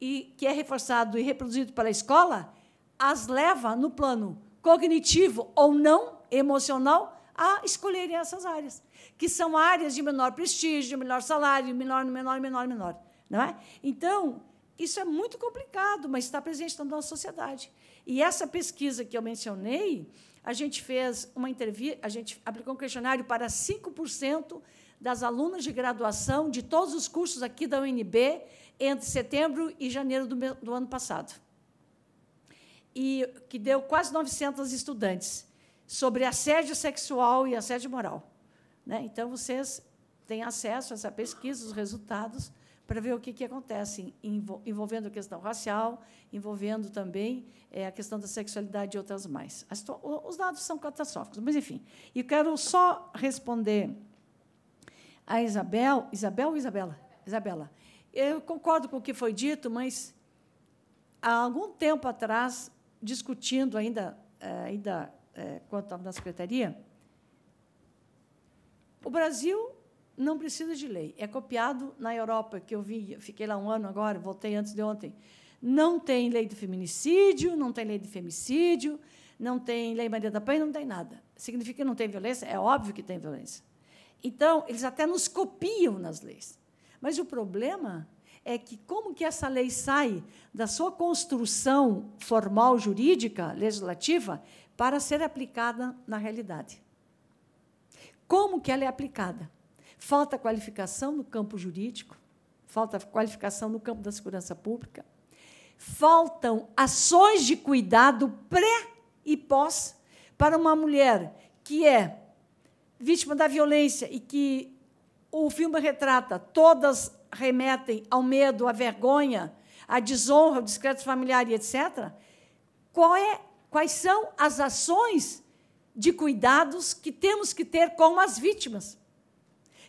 e que é reforçado e reproduzido pela escola, as leva no plano cognitivo ou não, emocional, a escolherem essas áreas, que são áreas de menor prestígio, de menor salário, menor, menor, menor, menor. Não é? Então, isso é muito complicado, mas está presente na nossa sociedade. E essa pesquisa que eu mencionei, a gente fez uma entrevista, a gente aplicou um questionário para 5% das alunas de graduação de todos os cursos aqui da UNB entre setembro e janeiro do, do ano passado. E que deu quase 900 estudantes sobre assédio sexual e assédio moral. Né? Então, vocês têm acesso a essa pesquisa, os resultados, para ver o que, que acontece envolvendo a questão racial, envolvendo também é, a questão da sexualidade e outras mais. As, os dados são catastróficos, mas, enfim. E quero só responder a Isabel. Isabel ou Isabela? Isabela. Eu concordo com o que foi dito, mas há algum tempo atrás, discutindo ainda, eh, ainda é, quanto quando estava na secretaria, o Brasil não precisa de lei. É copiado na Europa, que eu vi, fiquei lá um ano agora, voltei antes de ontem. Não tem lei de feminicídio, não tem lei de femicídio, não tem lei Maria da Penha, não tem nada. Significa que não tem violência? É óbvio que tem violência. Então, eles até nos copiam nas leis. Mas o problema é que como que essa lei sai da sua construção formal jurídica, legislativa, para ser aplicada na realidade. Como que ela é aplicada? Falta qualificação no campo jurídico, falta qualificação no campo da segurança pública, faltam ações de cuidado pré e pós para uma mulher que é vítima da violência e que o filme retrata, todas remetem ao medo, à vergonha, à desonra, ao discreto familiar e etc. Qual é quais são as ações de cuidados que temos que ter com as vítimas,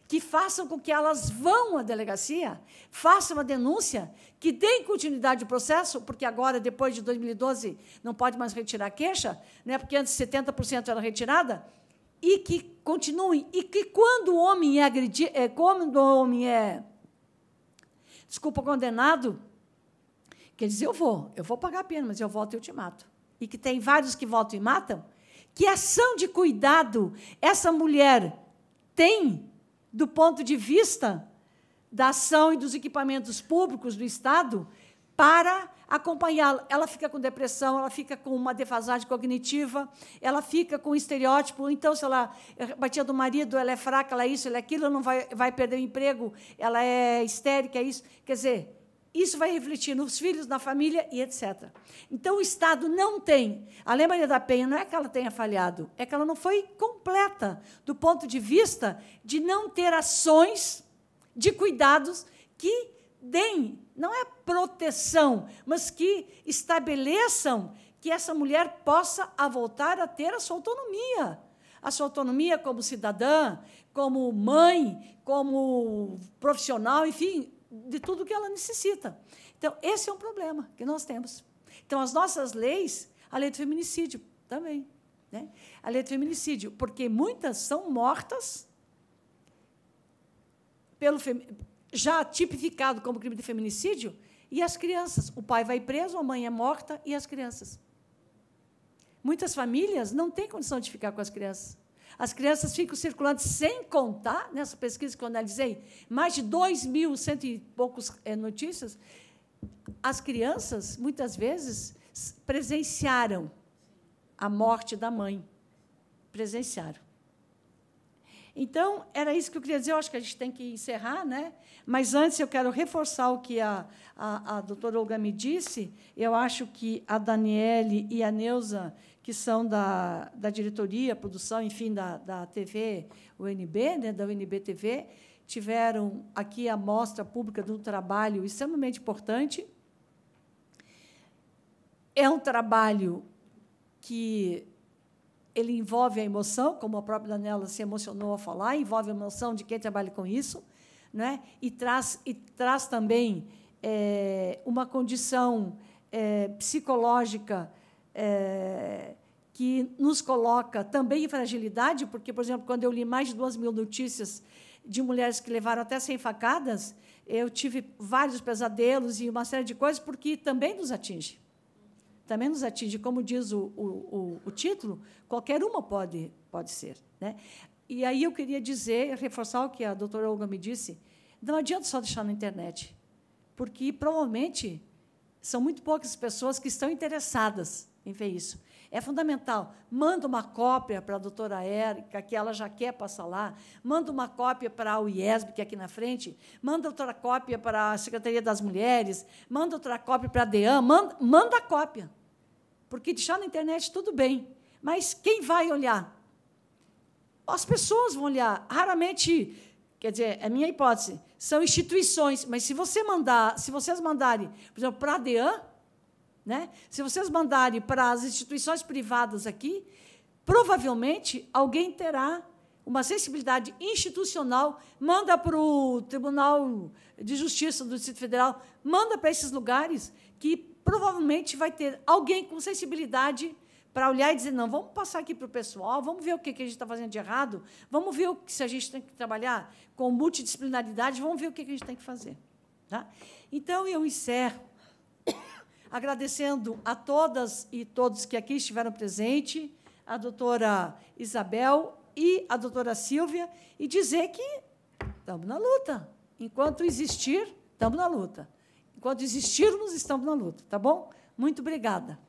que façam com que elas vão à delegacia, façam a denúncia, que deem continuidade ao processo, porque agora, depois de 2012, não pode mais retirar queixa, né, porque antes 70% era retirada, e que continuem, e que quando o homem é agredido, é, quando o homem é, desculpa, condenado, quer dizer, eu vou, eu vou pagar a pena, mas eu volto e eu te mato e que tem vários que voltam e matam, que ação de cuidado essa mulher tem do ponto de vista da ação e dos equipamentos públicos do Estado para acompanhá-la. Ela fica com depressão, ela fica com uma defasagem cognitiva, ela fica com estereótipo. Então, se ela eh, batia do marido, ela é fraca, ela é isso, ela é aquilo, ela não vai, vai perder o emprego, ela é histérica, é isso. Quer dizer, isso vai refletir nos filhos, na família e etc. Então, o Estado não tem. A Lei Maria da Penha não é que ela tenha falhado, é que ela não foi completa do ponto de vista de não ter ações de cuidados que deem, não é proteção, mas que estabeleçam que essa mulher possa a voltar a ter a sua autonomia. A sua autonomia como cidadã, como mãe, como profissional, enfim, de tudo que ela necessita. Então, esse é um problema que nós temos. Então, as nossas leis, a lei do feminicídio também. Né? A lei do feminicídio, porque muitas são mortas pelo fem... já tipificado como crime de feminicídio, e as crianças. O pai vai preso, a mãe é morta e as crianças. Muitas famílias não têm condição de ficar com as crianças. As crianças ficam circulando, sem contar, nessa pesquisa que eu analisei, mais de 2 mil, cento e poucos é, notícias. As crianças, muitas vezes, presenciaram a morte da mãe. Presenciaram. Então, era isso que eu queria dizer. Eu acho que a gente tem que encerrar, né? mas antes eu quero reforçar o que a, a, a doutora Olga me disse. Eu acho que a Daniele e a Neuza, que são da, da diretoria, produção, enfim, da, da TV UNB, né? da UNB TV, tiveram aqui a mostra pública de um trabalho extremamente importante. É um trabalho que ele envolve a emoção, como a própria Daniela se emocionou a falar, envolve a emoção de quem trabalha com isso, né? e, traz, e traz também é, uma condição é, psicológica é, que nos coloca também em fragilidade, porque, por exemplo, quando eu li mais de duas mil notícias de mulheres que levaram até 100 facadas, eu tive vários pesadelos e uma série de coisas, porque também nos atinge também nos atinge, como diz o, o, o, título, qualquer uma pode, pode ser. Né? E aí eu queria dizer, reforçar o que a doutora Olga me disse, não adianta só deixar na internet, porque provavelmente são muito poucas pessoas que estão interessadas em ver isso. É fundamental. Manda uma cópia para a doutora Érica, que ela já quer passar lá. Manda uma cópia para o IESB, que é aqui na frente. Manda outra cópia para a Secretaria das Mulheres. Manda outra cópia para a DEAM. Manda, manda a cópia. Porque deixar na internet tudo bem, mas quem vai olhar? As pessoas vão olhar. Raramente, quer dizer, é minha hipótese, são instituições, mas se você mandar, se vocês mandarem, por exemplo, para a DEAN, né? se vocês mandarem para as instituições privadas aqui, provavelmente alguém terá uma sensibilidade institucional, manda para o Tribunal de Justiça do Distrito Federal, manda para esses lugares que provavelmente vai ter alguém com sensibilidade para olhar e dizer, não, vamos passar aqui para o pessoal, vamos ver o que a gente está fazendo de errado, vamos ver o que, se a gente tem que trabalhar com multidisciplinaridade, vamos ver o que a gente tem que fazer. Tá? Então, eu encerro (coughs) agradecendo a todas e todos que aqui estiveram presentes, a doutora Isabel e a doutora Silvia, e dizer que estamos na luta. Enquanto existir, estamos na luta. Enquanto existirmos, estamos na luta, tá bom? Muito obrigada.